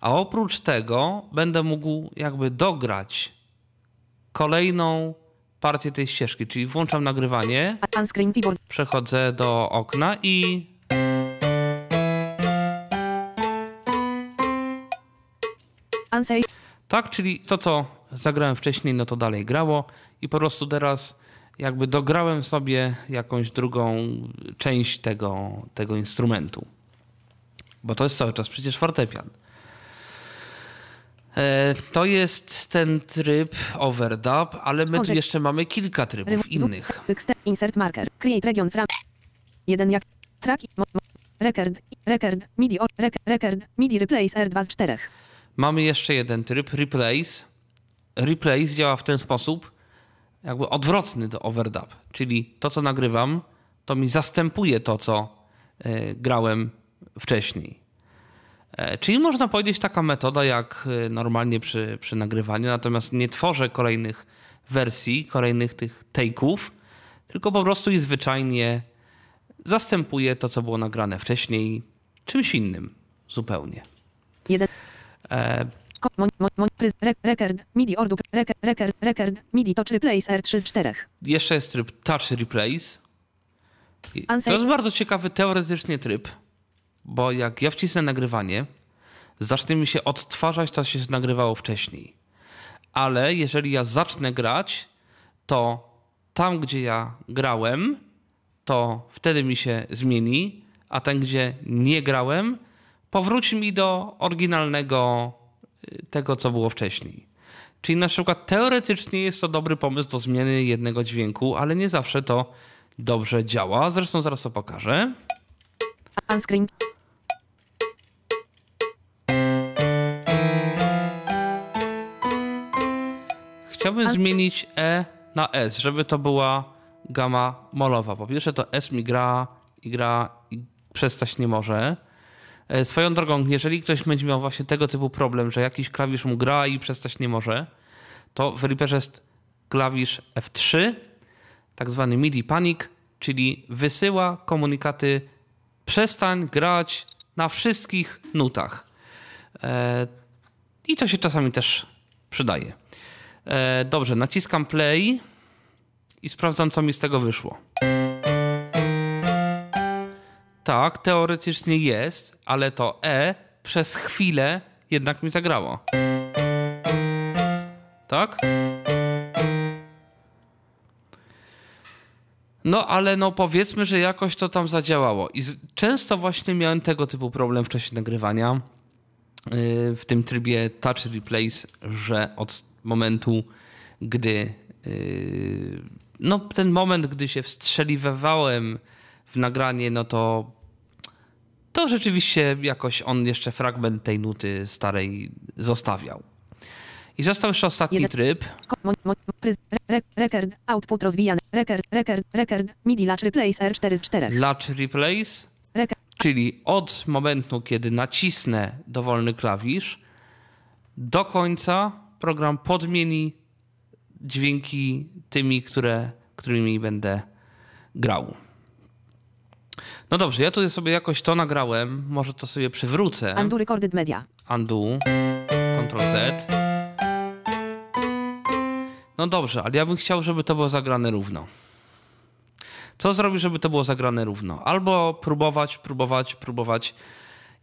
a oprócz tego będę mógł jakby dograć kolejną partię tej ścieżki, czyli włączam nagrywanie, przechodzę do okna i Tak, czyli to, co zagrałem wcześniej, no to dalej grało i po prostu teraz jakby dograłem sobie jakąś drugą część tego, tego instrumentu. Bo to jest cały czas przecież fortepian. E, to jest ten tryb overdub, ale my tu jeszcze mamy kilka trybów innych. Insert marker, create region from jeden jak track record, record, midi, record, midi replace R2 z 4. Mamy jeszcze jeden tryb, replace. Replace działa w ten sposób, jakby odwrotny do overdub, czyli to, co nagrywam, to mi zastępuje to, co e, grałem wcześniej. E, czyli można powiedzieć taka metoda jak e, normalnie przy, przy nagrywaniu, natomiast nie tworzę kolejnych wersji, kolejnych tych take'ów, tylko po prostu i zwyczajnie zastępuję to, co było nagrane wcześniej, czymś innym zupełnie. Jeden. Record, MIDI ordu, record, record, MIDI touch replace R3 z 4. Jeszcze jest tryb touch replace. To jest bardzo ciekawy teoretycznie tryb, bo jak ja wcisnę nagrywanie, zacznie mi się odtwarzać to, co się nagrywało wcześniej. Ale jeżeli ja zacznę grać, to tam, gdzie ja grałem, to wtedy mi się zmieni, a tam, gdzie nie grałem, powróci mi do oryginalnego tego, co było wcześniej. Czyli na przykład teoretycznie jest to dobry pomysł do zmiany jednego dźwięku, ale nie zawsze to dobrze działa. Zresztą zaraz to pokażę. Unscreen. Chciałbym Unscreen. zmienić E na S, żeby to była gama molowa. Po pierwsze to S mi gra i gra i przestać nie może. E, swoją drogą, jeżeli ktoś będzie miał właśnie tego typu problem, że jakiś klawisz mu gra i przestać nie może, to w Reaperze jest klawisz F3, tak zwany MIDI Panic, czyli wysyła komunikaty przestań grać na wszystkich nutach. E, I to się czasami też przydaje. E, dobrze, naciskam play i sprawdzam, co mi z tego wyszło tak, teoretycznie jest, ale to E przez chwilę jednak mi zagrało. Tak? No ale no powiedzmy, że jakoś to tam zadziałało. I często właśnie miałem tego typu problem w czasie nagrywania yy, w tym trybie touch replace, że od momentu, gdy yy, no ten moment, gdy się wstrzeliwałem w nagranie, no to to rzeczywiście jakoś on jeszcze fragment tej nuty starej zostawiał. I został jeszcze ostatni tryb. Record, output rozwijany, record, record, record, MIDI latch replace R4 z 4. Latch replace, czyli od momentu, kiedy nacisnę dowolny klawisz, do końca program podmieni dźwięki tymi, które, którymi będę grał. No dobrze, ja tutaj sobie jakoś to nagrałem, może to sobie przywrócę. Undo Recorded Media. Undo, Ctrl Z. No dobrze, ale ja bym chciał, żeby to było zagrane równo. Co zrobić, żeby to było zagrane równo? Albo próbować, próbować, próbować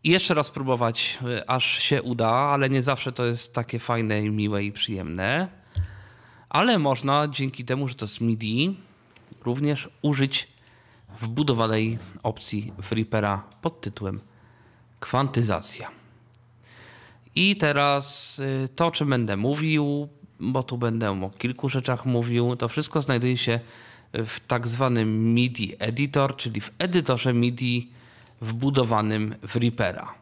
i jeszcze raz próbować, y, aż się uda, ale nie zawsze to jest takie fajne, miłe i przyjemne. Ale można dzięki temu, że to jest MIDI, również użyć wbudowanej opcji Flippera pod tytułem kwantyzacja. I teraz y, to, o czym będę mówił, bo tu będę o kilku rzeczach mówił, to wszystko znajduje się w tak zwanym MIDI Editor, czyli w edytorze MIDI wbudowanym w Reapera.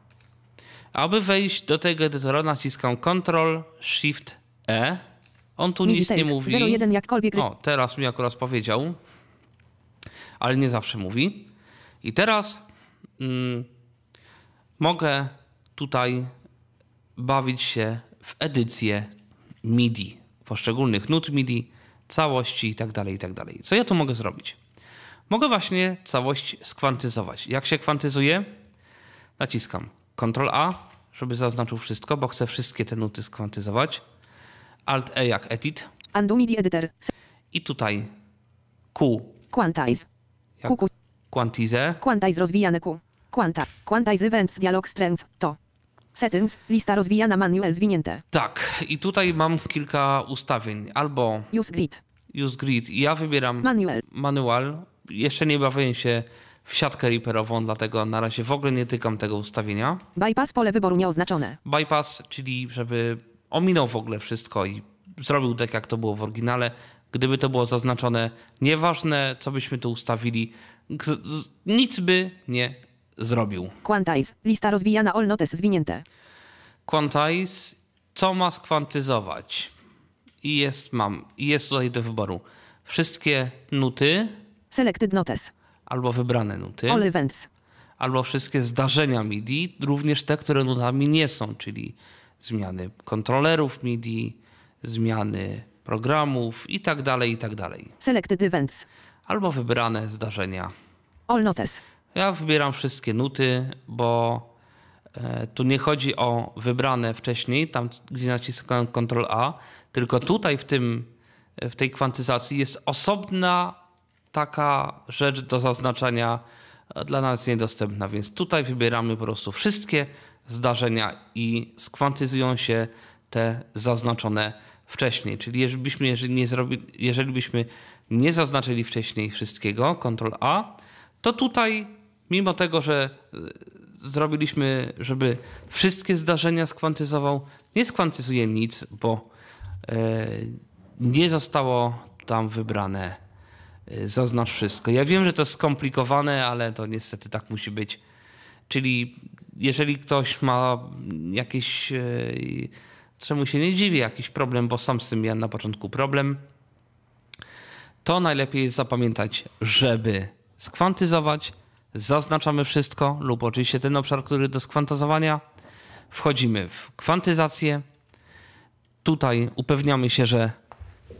Aby wejść do tego edytora naciskam Ctrl Shift E. On tu MIDI nic tape. nie mówi. 01 jakkolwiek. O, teraz mi akurat powiedział ale nie zawsze mówi. I teraz mm, mogę tutaj bawić się w edycję MIDI, poszczególnych nut MIDI, całości itd., tak itd. Tak Co ja tu mogę zrobić? Mogę właśnie całość skwantyzować. Jak się kwantyzuje? Naciskam Ctrl A, żeby zaznaczył wszystko, bo chcę wszystkie te nuty skwantyzować. Alt E jak edit. Undo MIDI editor. I tutaj Q. Quantize. QQ. Tak. Quantize. Quantize rozwijane Q. Quanta. Quantize events dialog strength. To. Settings, lista rozwijana manual zwinięte. Tak, i tutaj mam kilka ustawień. Albo use grid. Use grid. ja wybieram manual. manual. Jeszcze nie bawię się w siatkę riperową, dlatego na razie w ogóle nie tykam tego ustawienia. Bypass pole wyboru nieoznaczone. Bypass, czyli żeby ominął w ogóle wszystko i zrobił tak, jak to było w oryginale gdyby to było zaznaczone, nieważne co byśmy tu ustawili, nic by nie zrobił. Quantize, lista rozwijana, all notes zwinięte. Quantize, co ma skwantyzować? I jest, mam, jest tutaj do wyboru. Wszystkie nuty. Selected notes. Albo wybrane nuty. All events. Albo wszystkie zdarzenia MIDI, również te, które nutami nie są, czyli zmiany kontrolerów MIDI, zmiany programów itd. Tak itd. Tak Selected events. Albo wybrane zdarzenia. All notes. Ja wybieram wszystkie nuty, bo e, tu nie chodzi o wybrane wcześniej, tam gdzie naciskałem Ctrl A, tylko tutaj w, tym, e, w tej kwantyzacji jest osobna taka rzecz do zaznaczania e, dla nas niedostępna, więc tutaj wybieramy po prostu wszystkie zdarzenia i skwantyzują się te zaznaczone wcześniej. Czyli jeżeli byśmy, jeżeli nie, zrobi, jeżeli byśmy nie zaznaczyli wcześniej wszystkiego, Ctrl A, to tutaj, mimo tego, że e, zrobiliśmy, żeby wszystkie zdarzenia skwantyzował, nie skwantyzuje nic, bo e, nie zostało tam wybrane. E, zaznacz wszystko. Ja wiem, że to jest skomplikowane, ale to niestety tak musi być. Czyli jeżeli ktoś ma jakieś czemu się nie dziwię, jakiś problem, bo sam z tym miałem na początku problem, to najlepiej jest zapamiętać, żeby skwantyzować, zaznaczamy wszystko lub oczywiście ten obszar, który do skwantyzowania, wchodzimy w kwantyzację, tutaj upewniamy się, że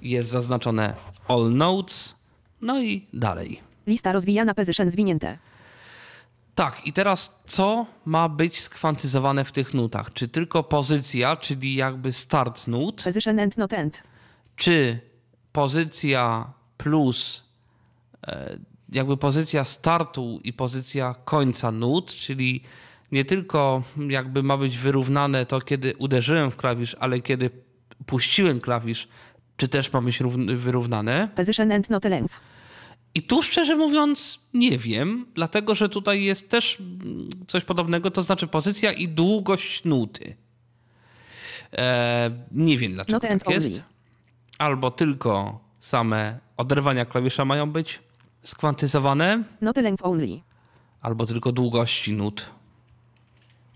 jest zaznaczone all nodes, no i dalej. Lista rozwijana, position zwinięte. Tak, i teraz co ma być skwantyzowane w tych nutach? Czy tylko pozycja, czyli jakby start nut? Position and not end. Czy pozycja plus e, jakby pozycja startu i pozycja końca nut, czyli nie tylko jakby ma być wyrównane to, kiedy uderzyłem w klawisz, ale kiedy puściłem klawisz, czy też ma być wyrównane? Position and not length i tu szczerze mówiąc nie wiem, dlatego że tutaj jest też coś podobnego, to znaczy pozycja i długość nuty. E, nie wiem dlaczego tak jest. Albo tylko same oderwania klawisza mają być skwantyzowane. Not length only. Albo tylko długości nut.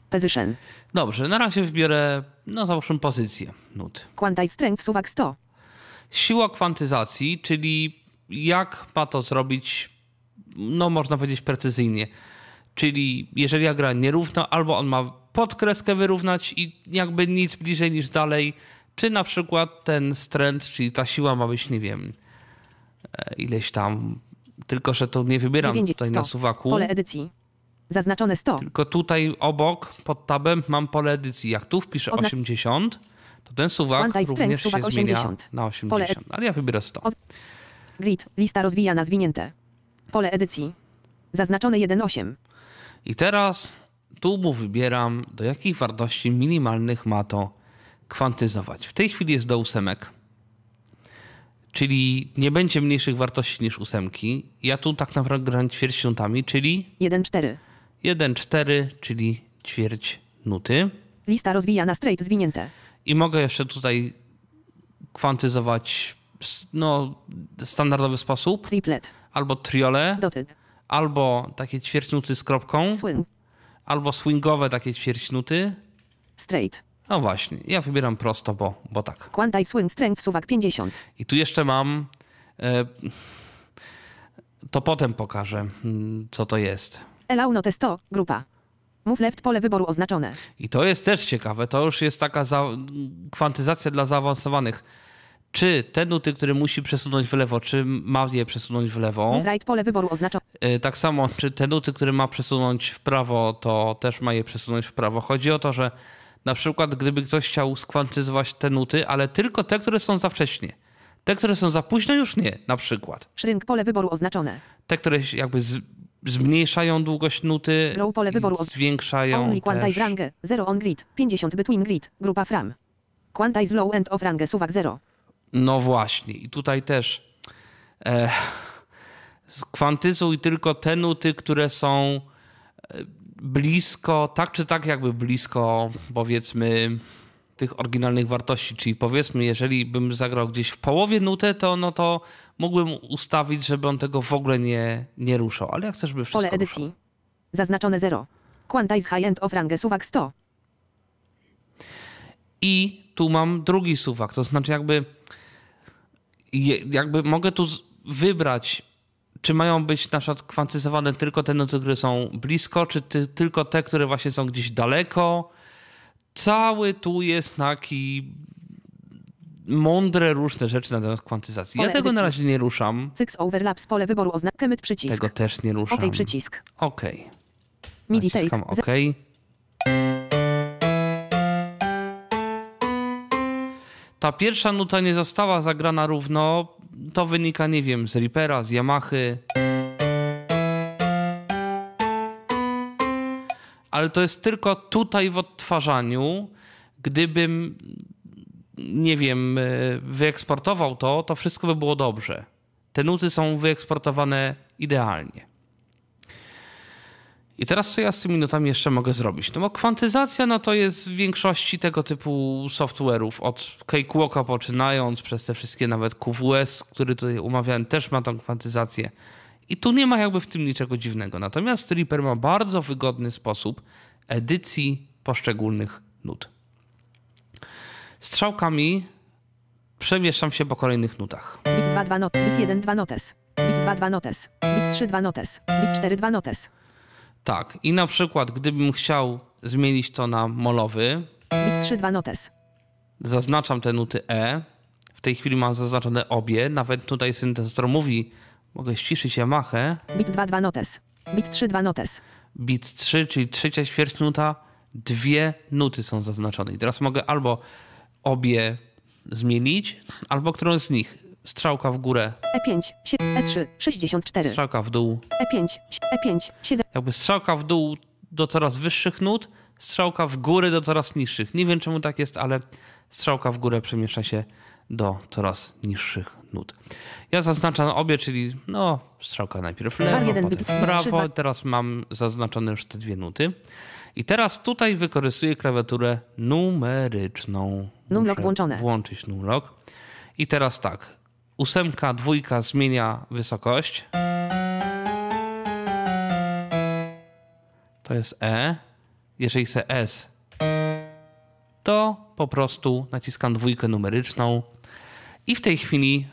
Position. Dobrze, na razie wybiorę, no załóżmy pozycję nut. Quantize strength suwak 100. Siła kwantyzacji, czyli jak ma to zrobić, no można powiedzieć precyzyjnie. Czyli jeżeli ja gra nierówno, albo on ma podkreskę wyrównać i jakby nic bliżej niż dalej, czy na przykład ten strand, czyli ta siła ma być, nie wiem, e, ileś tam, tylko że to nie wybieram tutaj 100. na suwaku. Pole edycji. Zaznaczone 100. Tylko tutaj obok, pod tabem mam pole edycji. Jak tu wpiszę Odna 80, to ten suwak również strength, się 80. zmienia na 80. Ale ja wybiorę 100. Od Grid, lista rozwijana, zwinięte. Pole edycji. Zaznaczone 1.8. I teraz tu mu wybieram, do jakich wartości minimalnych ma to kwantyzować. W tej chwili jest do ósemek, czyli nie będzie mniejszych wartości niż ósemki. Ja tu tak naprawdę gram ćwierćnutami, czyli... 1.4. 1.4, czyli ćwierć nuty. Lista rozwijana, straight, zwinięte. I mogę jeszcze tutaj kwantyzować no, standardowy sposób. Triplet. Albo triole. Dotted. Albo takie ćwierćnuty z kropką. Swing. Albo swingowe takie ćwierćnuty. Straight. No właśnie, ja wybieram prosto, bo, bo tak. Quantaj swing strength suwak 50. I tu jeszcze mam... E, to potem pokażę, mm, co to jest. Allow note 100, grupa. Move left pole wyboru oznaczone. I to jest też ciekawe. To już jest taka za, kwantyzacja dla zaawansowanych czy te nuty, które musi przesunąć w lewo, czy ma je przesunąć w lewo. Right pole wyboru oznacza. E, tak samo, czy te nuty, które ma przesunąć w prawo, to też ma je przesunąć w prawo. Chodzi o to, że na przykład gdyby ktoś chciał skwantyzować te nuty, ale tylko te, które są za wcześnie. Te, które są za późno, już nie, na przykład. Shrink pole wyboru oznaczone. Te, które jakby z, zmniejszają długość nuty, Grow pole wyboru zwiększają Only quantize range, 0 on grid, 50 between grid, grupa fram. Quantize low end of range, suwak 0. No właśnie, i tutaj też e, eh, kwantyzuj tylko te nuty, które są eh, blisko, tak czy tak jakby blisko powiedzmy tych oryginalnych wartości, czyli powiedzmy, jeżeli bym zagrał gdzieś w połowie nutę, to no to mógłbym ustawić, żeby on tego w ogóle nie, nie ruszał, ale jak chcesz, żeby wszystko Pole edycji. Zaznaczone 0. Quantize high end of range suwak 100. I tu mam drugi suwak, to znaczy jakby jakby mogę tu wybrać, czy mają być na przykład kwantyzowane tylko te nuty, które są blisko, czy ty, tylko te, które właśnie są gdzieś daleko. Cały tu jest taki mądre różne rzeczy na temat kwantyzacji. Pole ja tego edycji. na razie nie ruszam. Fix overlaps, pole wyboru oznakę, przycisk. Tego też nie ruszam. OK przycisk. OK. MIDI take. OK. ta pierwsza nuta nie została zagrana równo, to wynika, nie wiem, z Ripera, z Yamahy. Ale to jest tylko tutaj w odtwarzaniu. Gdybym, nie wiem, e, wyeksportował to, to wszystko by było dobrze. Te nuty są wyeksportowane idealnie. I teraz co ja z tymi notami jeszcze mogę zrobić? No bo kwantyzacja no to jest w większości tego typu software'ów, od Cakewalka poczynając, przez te wszystkie nawet QWS, który tutaj umawiałem, też ma tą kwantyzację. I tu nie ma jakby w tym niczego dziwnego. Natomiast Reaper ma bardzo wygodny sposób edycji poszczególnych nut. Strzałkami przemieszczam się po kolejnych nutach. Bit 2 2 not, bit 1 2 notes, bit 2 2 notes, bit 3 2 notes, bit 4 2 notes. Tak, i na przykład gdybym chciał zmienić to na molowy. Bit 3 2 notes. Zaznaczam te nuty E. W tej chwili mam zaznaczone obie. Nawet tutaj syntezator mówi, mogę ściszyć Yamahę. Bit 2 2 notes. Bit 3 2 notes. Bit 3, czyli trzecia ćwierć nuta. Dwie nuty są zaznaczone. I teraz mogę albo obie zmienić, albo którąś z nich Strzałka w górę. E5, E3, 64. Strzałka w dół. E5, E5, 7. Jakby strzałka w dół do coraz wyższych nut, strzałka w górę do coraz niższych. Nie wiem czemu tak jest, ale strzałka w górę przemieszcza się do coraz niższych nut. Ja zaznaczam obie, czyli no, strzałka najpierw lewo, potem w prawo. Teraz mam zaznaczone już te dwie nuty. I teraz tutaj wykorzystuję klawiaturę numeryczną. Numlock włączone. Włączyć numlock. I teraz tak, ósemka, dwójka zmienia wysokość. To jest E. Jeżeli chcę S, to po prostu naciskam dwójkę numeryczną i w tej chwili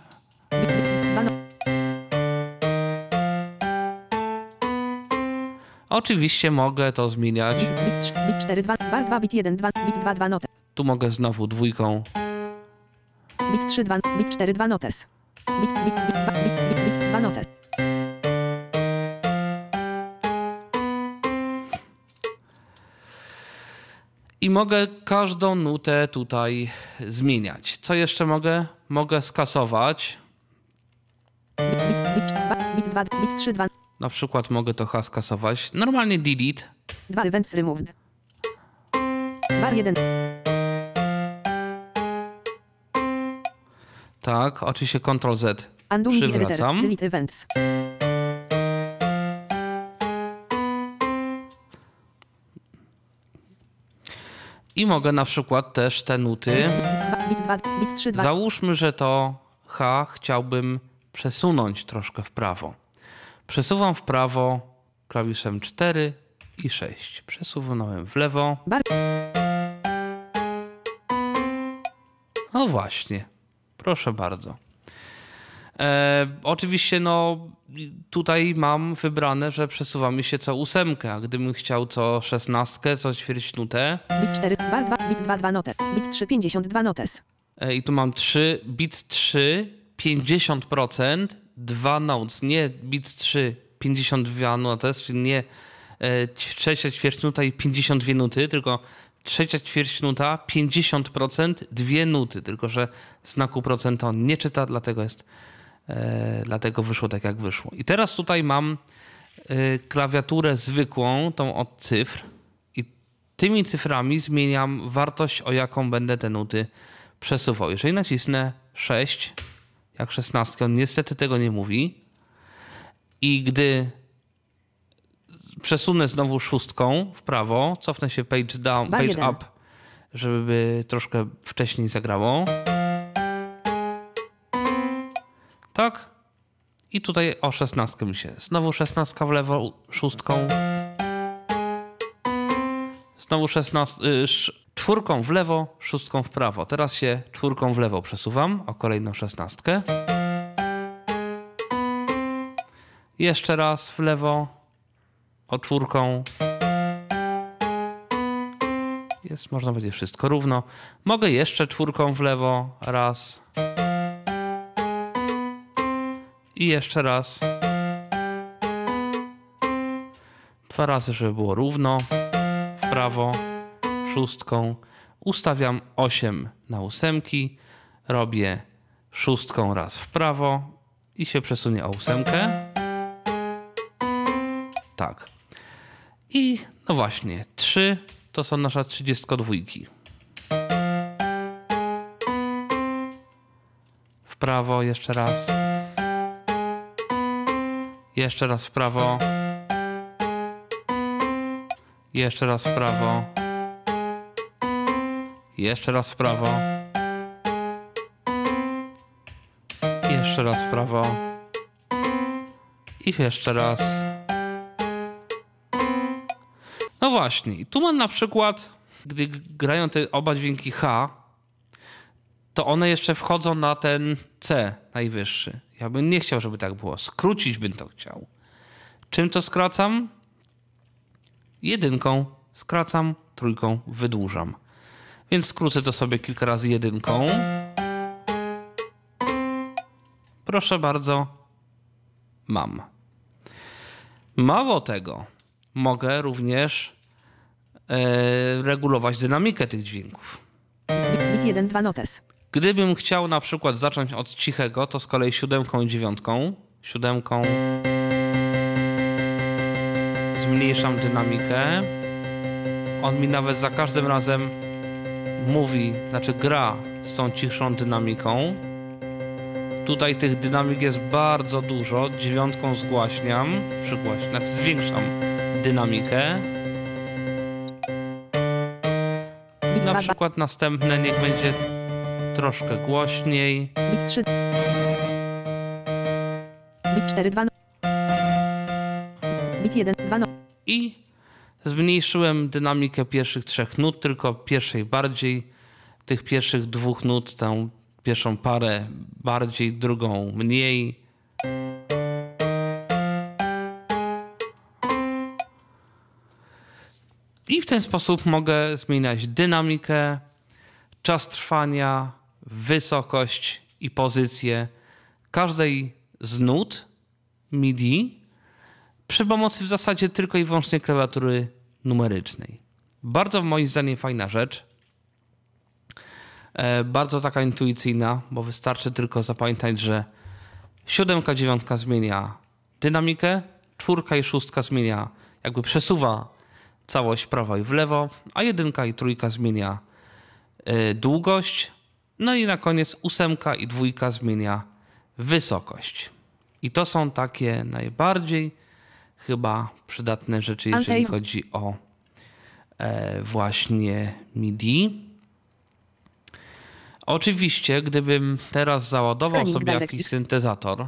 Oczywiście mogę to zmieniać. Bit 3, bit 4, 2, bar 2, bit 1, 2, bit 2, 2 notes. Tu mogę znowu dwójką. Bit 3, 2, bit 4, 2 notes. I mogę każdą nutę tutaj zmieniać. Co jeszcze mogę? Mogę skasować. Na przykład mogę to H skasować. Normalnie delete. Dwa events removed. Bar 1. Tak, oczywiście Ctrl Z. Przywracam. Delete events. I mogę na przykład też te nuty. Załóżmy, że to H chciałbym przesunąć troszkę w prawo. Przesuwam w prawo klawiszem 4 i 6. Przesuwam w lewo. No właśnie. Proszę bardzo. E, oczywiście, no tutaj mam wybrane, że przesuwa mi się co ósemkę, a gdybym chciał co szesnastkę, co nutę. Bit 4, bar 2, bit 2, 2 notes, bit 3, 52 notes. E, I tu mam 3, bit 3, 50%, 2 notes, nie bit 3, 52 notes, czyli nie e, trzecia nuta i 52 nuty, tylko trzecia ćwierćnuta 50%, dwie nuty, tylko że znaku procenta on nie czyta, dlatego jest, e, dlatego wyszło tak jak wyszło. I teraz tutaj mam e, klawiaturę zwykłą, tą od cyfr i tymi cyframi zmieniam wartość, o jaką będę te nuty przesuwał. Jeżeli nacisnę 6, jak 16, on niestety tego nie mówi i gdy przesunę znowu szóstką w prawo, cofnę się page down, page jeden. up, żeby troszkę wcześniej zagrało. Tak. I tutaj o szesnastkę mi się. Znowu szesnastka w lewo szóstką. Znowu szesnast... Y, czwórką w lewo, szóstką w prawo. Teraz się czwórką w lewo przesuwam o kolejną szesnastkę. Jeszcze raz w lewo, o czwórką. Jest, można powiedzieć, wszystko równo. Mogę jeszcze czwórką w lewo. Raz. I jeszcze raz. Dwa razy, żeby było równo. W prawo. Szóstką. Ustawiam 8 na ósemki. Robię szóstką raz w prawo i się przesunie o ósemkę. Tak. I no właśnie, trzy to są nasza dwójki. W prawo jeszcze raz. Jeszcze raz w prawo. Jeszcze raz w prawo. Jeszcze raz w prawo. Jeszcze raz w prawo. I jeszcze raz. właśnie, i tu mam na przykład, gdy grają te oba dźwięki H, to one jeszcze wchodzą na ten C najwyższy. Ja bym nie chciał, żeby tak było. Skrócić bym to chciał. Czym to skracam? Jedynką. Skracam, trójką, wydłużam. Więc skrócę to sobie kilka razy jedynką. Proszę bardzo, mam. Mało tego, mogę również E, regulować dynamikę tych dźwięków. 1, 2 Gdybym chciał na przykład zacząć od cichego, to z kolei siódemką i dziewiątką, siódemką zmniejszam dynamikę. On mi nawet za każdym razem mówi, znaczy gra z tą cichszą dynamiką. Tutaj tych dynamik jest bardzo dużo. Dziewiątką zgłaśniam, przygłaśniam, znaczy zwiększam dynamikę. I na przykład następne niech będzie troszkę głośniej. Bit 3. Bit 4, 2. Bit 1, 2. I zmniejszyłem dynamikę pierwszych trzech nut, tylko pierwszej bardziej. Tych pierwszych dwóch nut, tę pierwszą parę bardziej, drugą mniej. I w ten sposób mogę zmieniać dynamikę, czas trwania, wysokość i pozycję każdej z nut MIDI przy pomocy w zasadzie tylko i wyłącznie klawiatury numerycznej. Bardzo moim zdaniem fajna rzecz. E, bardzo taka intuicyjna, bo wystarczy tylko zapamiętać, że siódemka, dziewiątka zmienia dynamikę, czwórka i szóstka zmienia, jakby przesuwa całość w prawo i w lewo, a jedynka i trójka zmienia y, długość, no i na koniec ósemka i dwójka zmienia wysokość. I to są takie najbardziej chyba przydatne rzeczy, jeżeli Andrzej. chodzi o e, właśnie MIDI. Oczywiście, gdybym teraz załadował sobie jakiś syntezator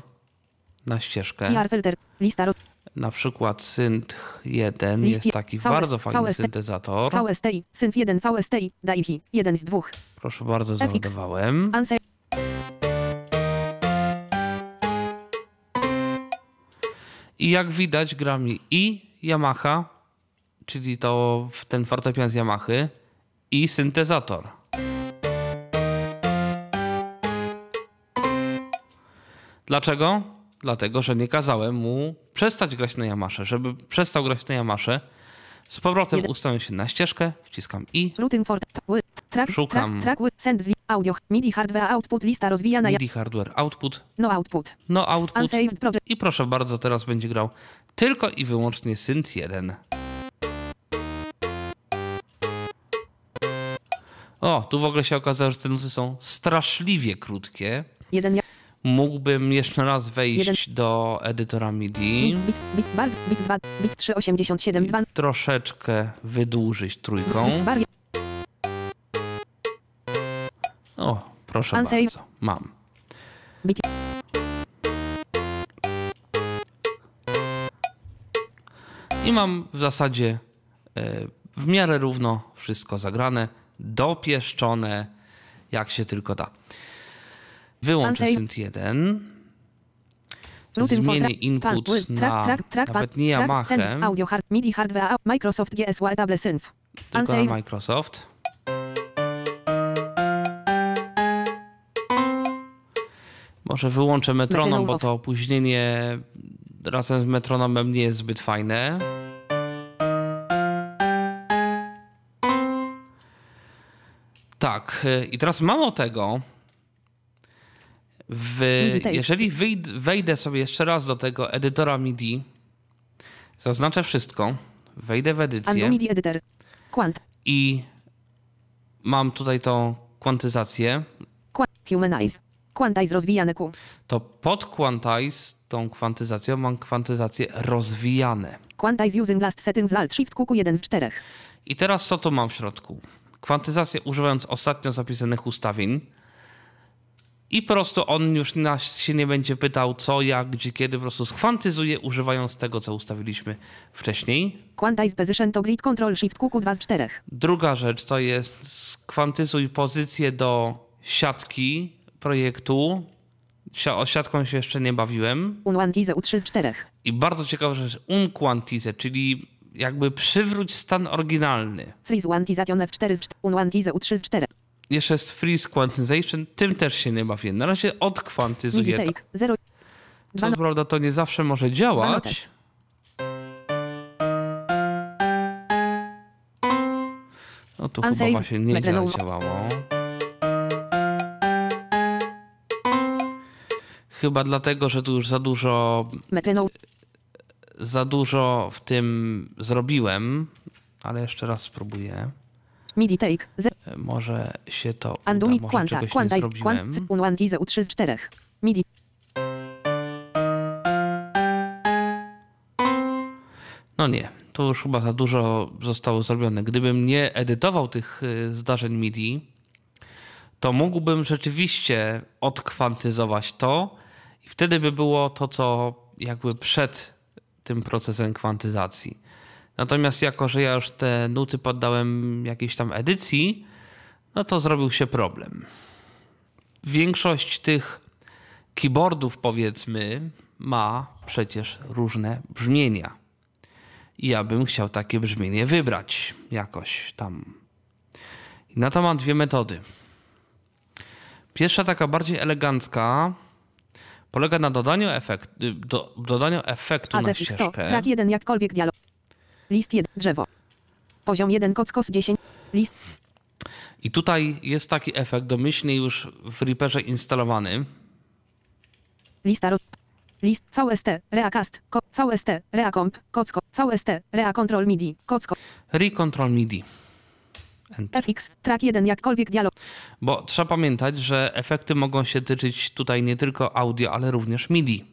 na ścieżkę. Lista na przykład Synth 1 jest taki bardzo fajny VST, syntezator. VSTI, Synth 1, VSTI, daiki jeden z dwóch. Proszę bardzo, załadowałem. I jak widać gra mi i Yamaha, czyli to ten fortepian z Yamahy i syntezator. Dlaczego? dlatego że nie kazałem mu przestać grać na Yamasze. Żeby przestał grać na Yamasze, z powrotem ustawiam się na ścieżkę, wciskam i. Szukam. Audio, MIDI hardware output, lista rozwijana. MIDI hardware output. No output. No output. I proszę bardzo, teraz będzie grał tylko i wyłącznie Synth 1. O, tu w ogóle się okazało, że te nuty są straszliwie krótkie mógłbym jeszcze raz wejść 1. do edytora MIDI. Bit, bit, bar, bit, dwa, bit 3, 87, 2. Troszeczkę wydłużyć trójką. Bar. O, proszę Unsave. bardzo, mam. Bit. I mam w zasadzie e, w miarę równo wszystko zagrane, dopieszczone, jak się tylko da. Wyłączę Andrzej. synth 1. Zmienię input na nawet nie Yamaha. Audio, MIDI hardware, Microsoft GS Table y, Synth. Tylko na Microsoft. Może wyłączę metronom, bo to opóźnienie razem z metronomem nie jest zbyt fajne. Tak, y, i teraz mało tego, w, jeżeli wejdę sobie jeszcze raz do tego edytora MIDI, zaznaczę wszystko, wejdę w edycję. MIDI editor. Quant. I mam tutaj tą kwantyzację. Humanize. Quantize rozwijane Q. To pod Quantize, tą kwantyzacją, mam kwantyzację rozwijane. Quantize using last settings alt shift kuku 1 z 4. I teraz co tu mam w środku? Kwantyzację używając ostatnio zapisanych ustawień i po prostu on już nas się nie będzie pytał co, jak, gdzie, kiedy, po prostu skwantyzuje używając tego, co ustawiliśmy wcześniej. Quantize position to grid control shift QQ2 z 4. Druga rzecz to jest skwantyzuj pozycję do siatki projektu. Si o siatką się jeszcze nie bawiłem. Unquantize U3 z 4. I bardzo ciekawa rzecz, unquantize, czyli jakby przywróć stan oryginalny. Freeze one F4 z 4, unquantize U3 z 4. Jeszcze jest freeze quantization, tym też się nie bawię. Na razie odkwantyzuję to. Co prawda to nie zawsze może działać. No tu chyba właśnie nie działało. Chyba dlatego, że tu już za dużo za dużo w tym zrobiłem, ale jeszcze raz spróbuję. MIDI take. Z... E, może się to uda, Andumi, może quanta, czegoś quanta, nie zrobiłem. Quanta, u 3 z 4. MIDI. No nie, to już chyba za dużo zostało zrobione. Gdybym nie edytował tych e, zdarzeń MIDI, to mógłbym rzeczywiście odkwantyzować to i wtedy by było to, co jakby przed tym procesem kwantyzacji. Natomiast jako, że ja już te nuty poddałem jakiejś tam edycji, no to zrobił się problem. Większość tych keyboardów, powiedzmy, ma przecież różne brzmienia. I ja bym chciał takie brzmienie wybrać jakoś tam. I na to mam dwie metody. Pierwsza, taka bardziej elegancka, polega na dodaniu, efekt, do, dodaniu efektu na ścieżkę. Track 1, jakkolwiek dialog. List 1, drzewo. Poziom 1, kockos 10, list. I tutaj jest taki efekt domyślnie już w Reaperze instalowany. Lista roz... List VST, Reacast, ko, VST, Reacomp, kocko, VST, Reacontrol MIDI, kocko. Recontrol MIDI. Enter. FX, track 1, jakkolwiek dialog. Bo trzeba pamiętać, że efekty mogą się tyczyć tutaj nie tylko audio, ale również MIDI.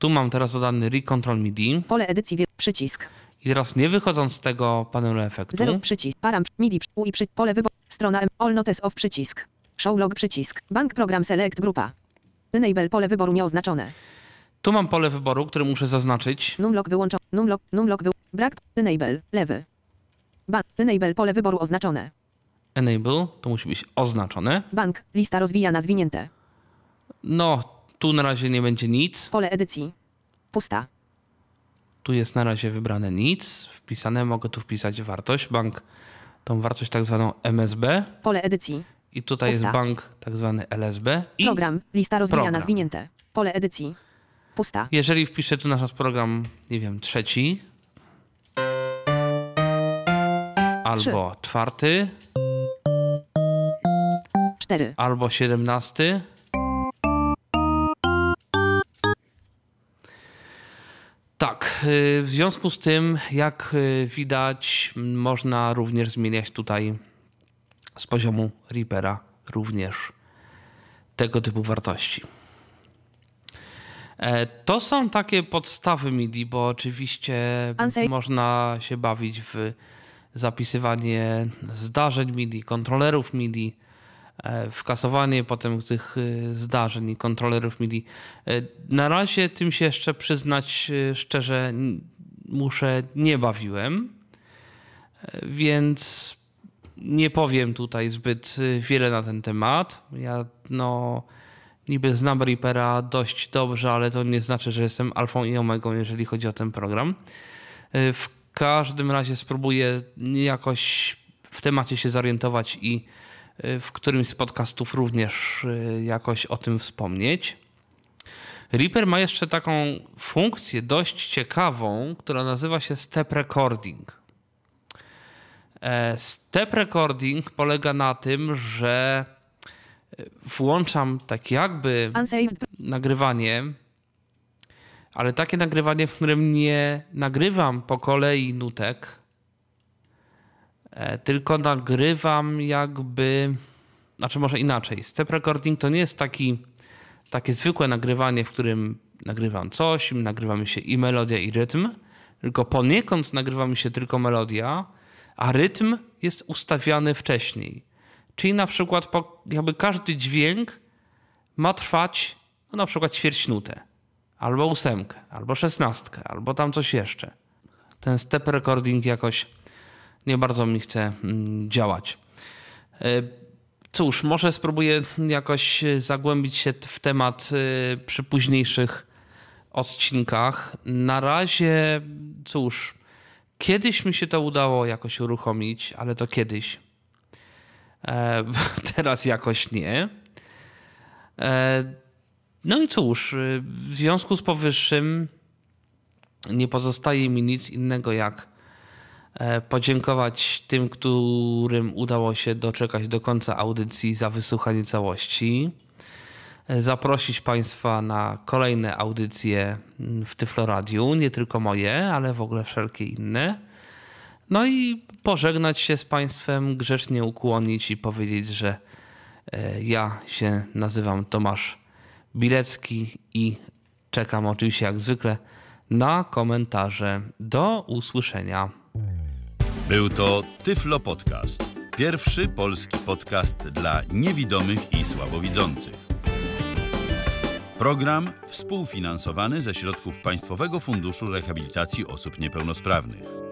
Tu mam teraz dodany Recontrol MIDI. Pole edycji, przycisk. I teraz nie wychodząc z tego panelu efektu. Zero przycisk, param, MIDI, U i przy, pole wyboru, strona M, all notes of przycisk, show log przycisk, bank program select grupa, enable pole wyboru nieoznaczone. Tu mam pole wyboru, które muszę zaznaczyć. Numlock wyłączony, numlock, numlock wy... brak, enable, lewy, Ban, enable pole wyboru oznaczone. Enable, to musi być oznaczone. Bank, lista rozwija na zwinięte. No, tu na razie nie będzie nic. Pole edycji. Pusta. Tu jest na razie wybrane nic. Wpisane mogę tu wpisać wartość. Bank, tą wartość tak zwaną MSB. Pole edycji. I tutaj Pusta. jest bank tak zwany LSB. I program. Lista rozwijana zwinięte. Pole edycji. Pusta. Jeżeli wpiszę tu nasz program, nie wiem, trzeci. Albo Trzy. czwarty. Cztery. Albo siedemnasty. Tak, y, w związku z tym, jak y, widać, można również zmieniać tutaj z poziomu Reapera również tego typu wartości. E, to są takie podstawy MIDI, bo oczywiście można się bawić w zapisywanie zdarzeń MIDI, kontrolerów MIDI, E, wkasowanie potem tych e, zdarzeń i kontrolerów MIDI. E, na razie tym się jeszcze przyznać szczerze muszę, nie bawiłem, więc nie powiem tutaj zbyt wiele na ten temat. Ja no niby znam Reapera dość dobrze, ale to nie znaczy, że jestem alfą i omegą, jeżeli chodzi o ten program. W każdym razie spróbuję jakoś w temacie się zorientować i Y, w którymś z podcastów również y, jakoś o tym wspomnieć. Reaper ma jeszcze taką funkcję dość ciekawą, która nazywa się step recording. E, step recording polega na tym, że y, włączam tak jakby nagrywanie, ale takie nagrywanie, w którym nie nagrywam po kolei nutek, E, tylko nagrywam jakby, znaczy może inaczej. Step recording to nie jest taki, takie zwykłe nagrywanie, w którym nagrywam coś, nagrywa mi się i melodia i rytm, tylko poniekąd nagrywa mi się tylko melodia, a rytm jest ustawiany wcześniej. Czyli na przykład jakby każdy dźwięk ma trwać no na przykład ćwierć nutę, albo ósemkę, albo szesnastkę, albo tam coś jeszcze. Ten step recording jakoś nie bardzo mi chce mm, działać. E, cóż, może spróbuję jakoś e, zagłębić się w temat e, przy późniejszych odcinkach. Na razie, cóż, kiedyś mi się to udało jakoś uruchomić, ale to kiedyś. teraz jakoś nie. no i cóż, w związku z powyższym nie pozostaje mi nic innego jak E, podziękować tym, którym udało się doczekać do końca audycji za wysłuchanie całości. E, zaprosić Państwa na kolejne audycje mm, w Tyfloradiu, nie tylko moje, ale w ogóle wszelkie inne. No i pożegnać się z Państwem, grzecznie ukłonić i powiedzieć, że e, ja się nazywam Tomasz Bilecki i czekam oczywiście jak zwykle na komentarze. Do usłyszenia. Był to Tyflo Podcast. Pierwszy polski podcast dla niewidomych i słabowidzących. Program współfinansowany ze środków Państwowego Funduszu Rehabilitacji Osób Niepełnosprawnych.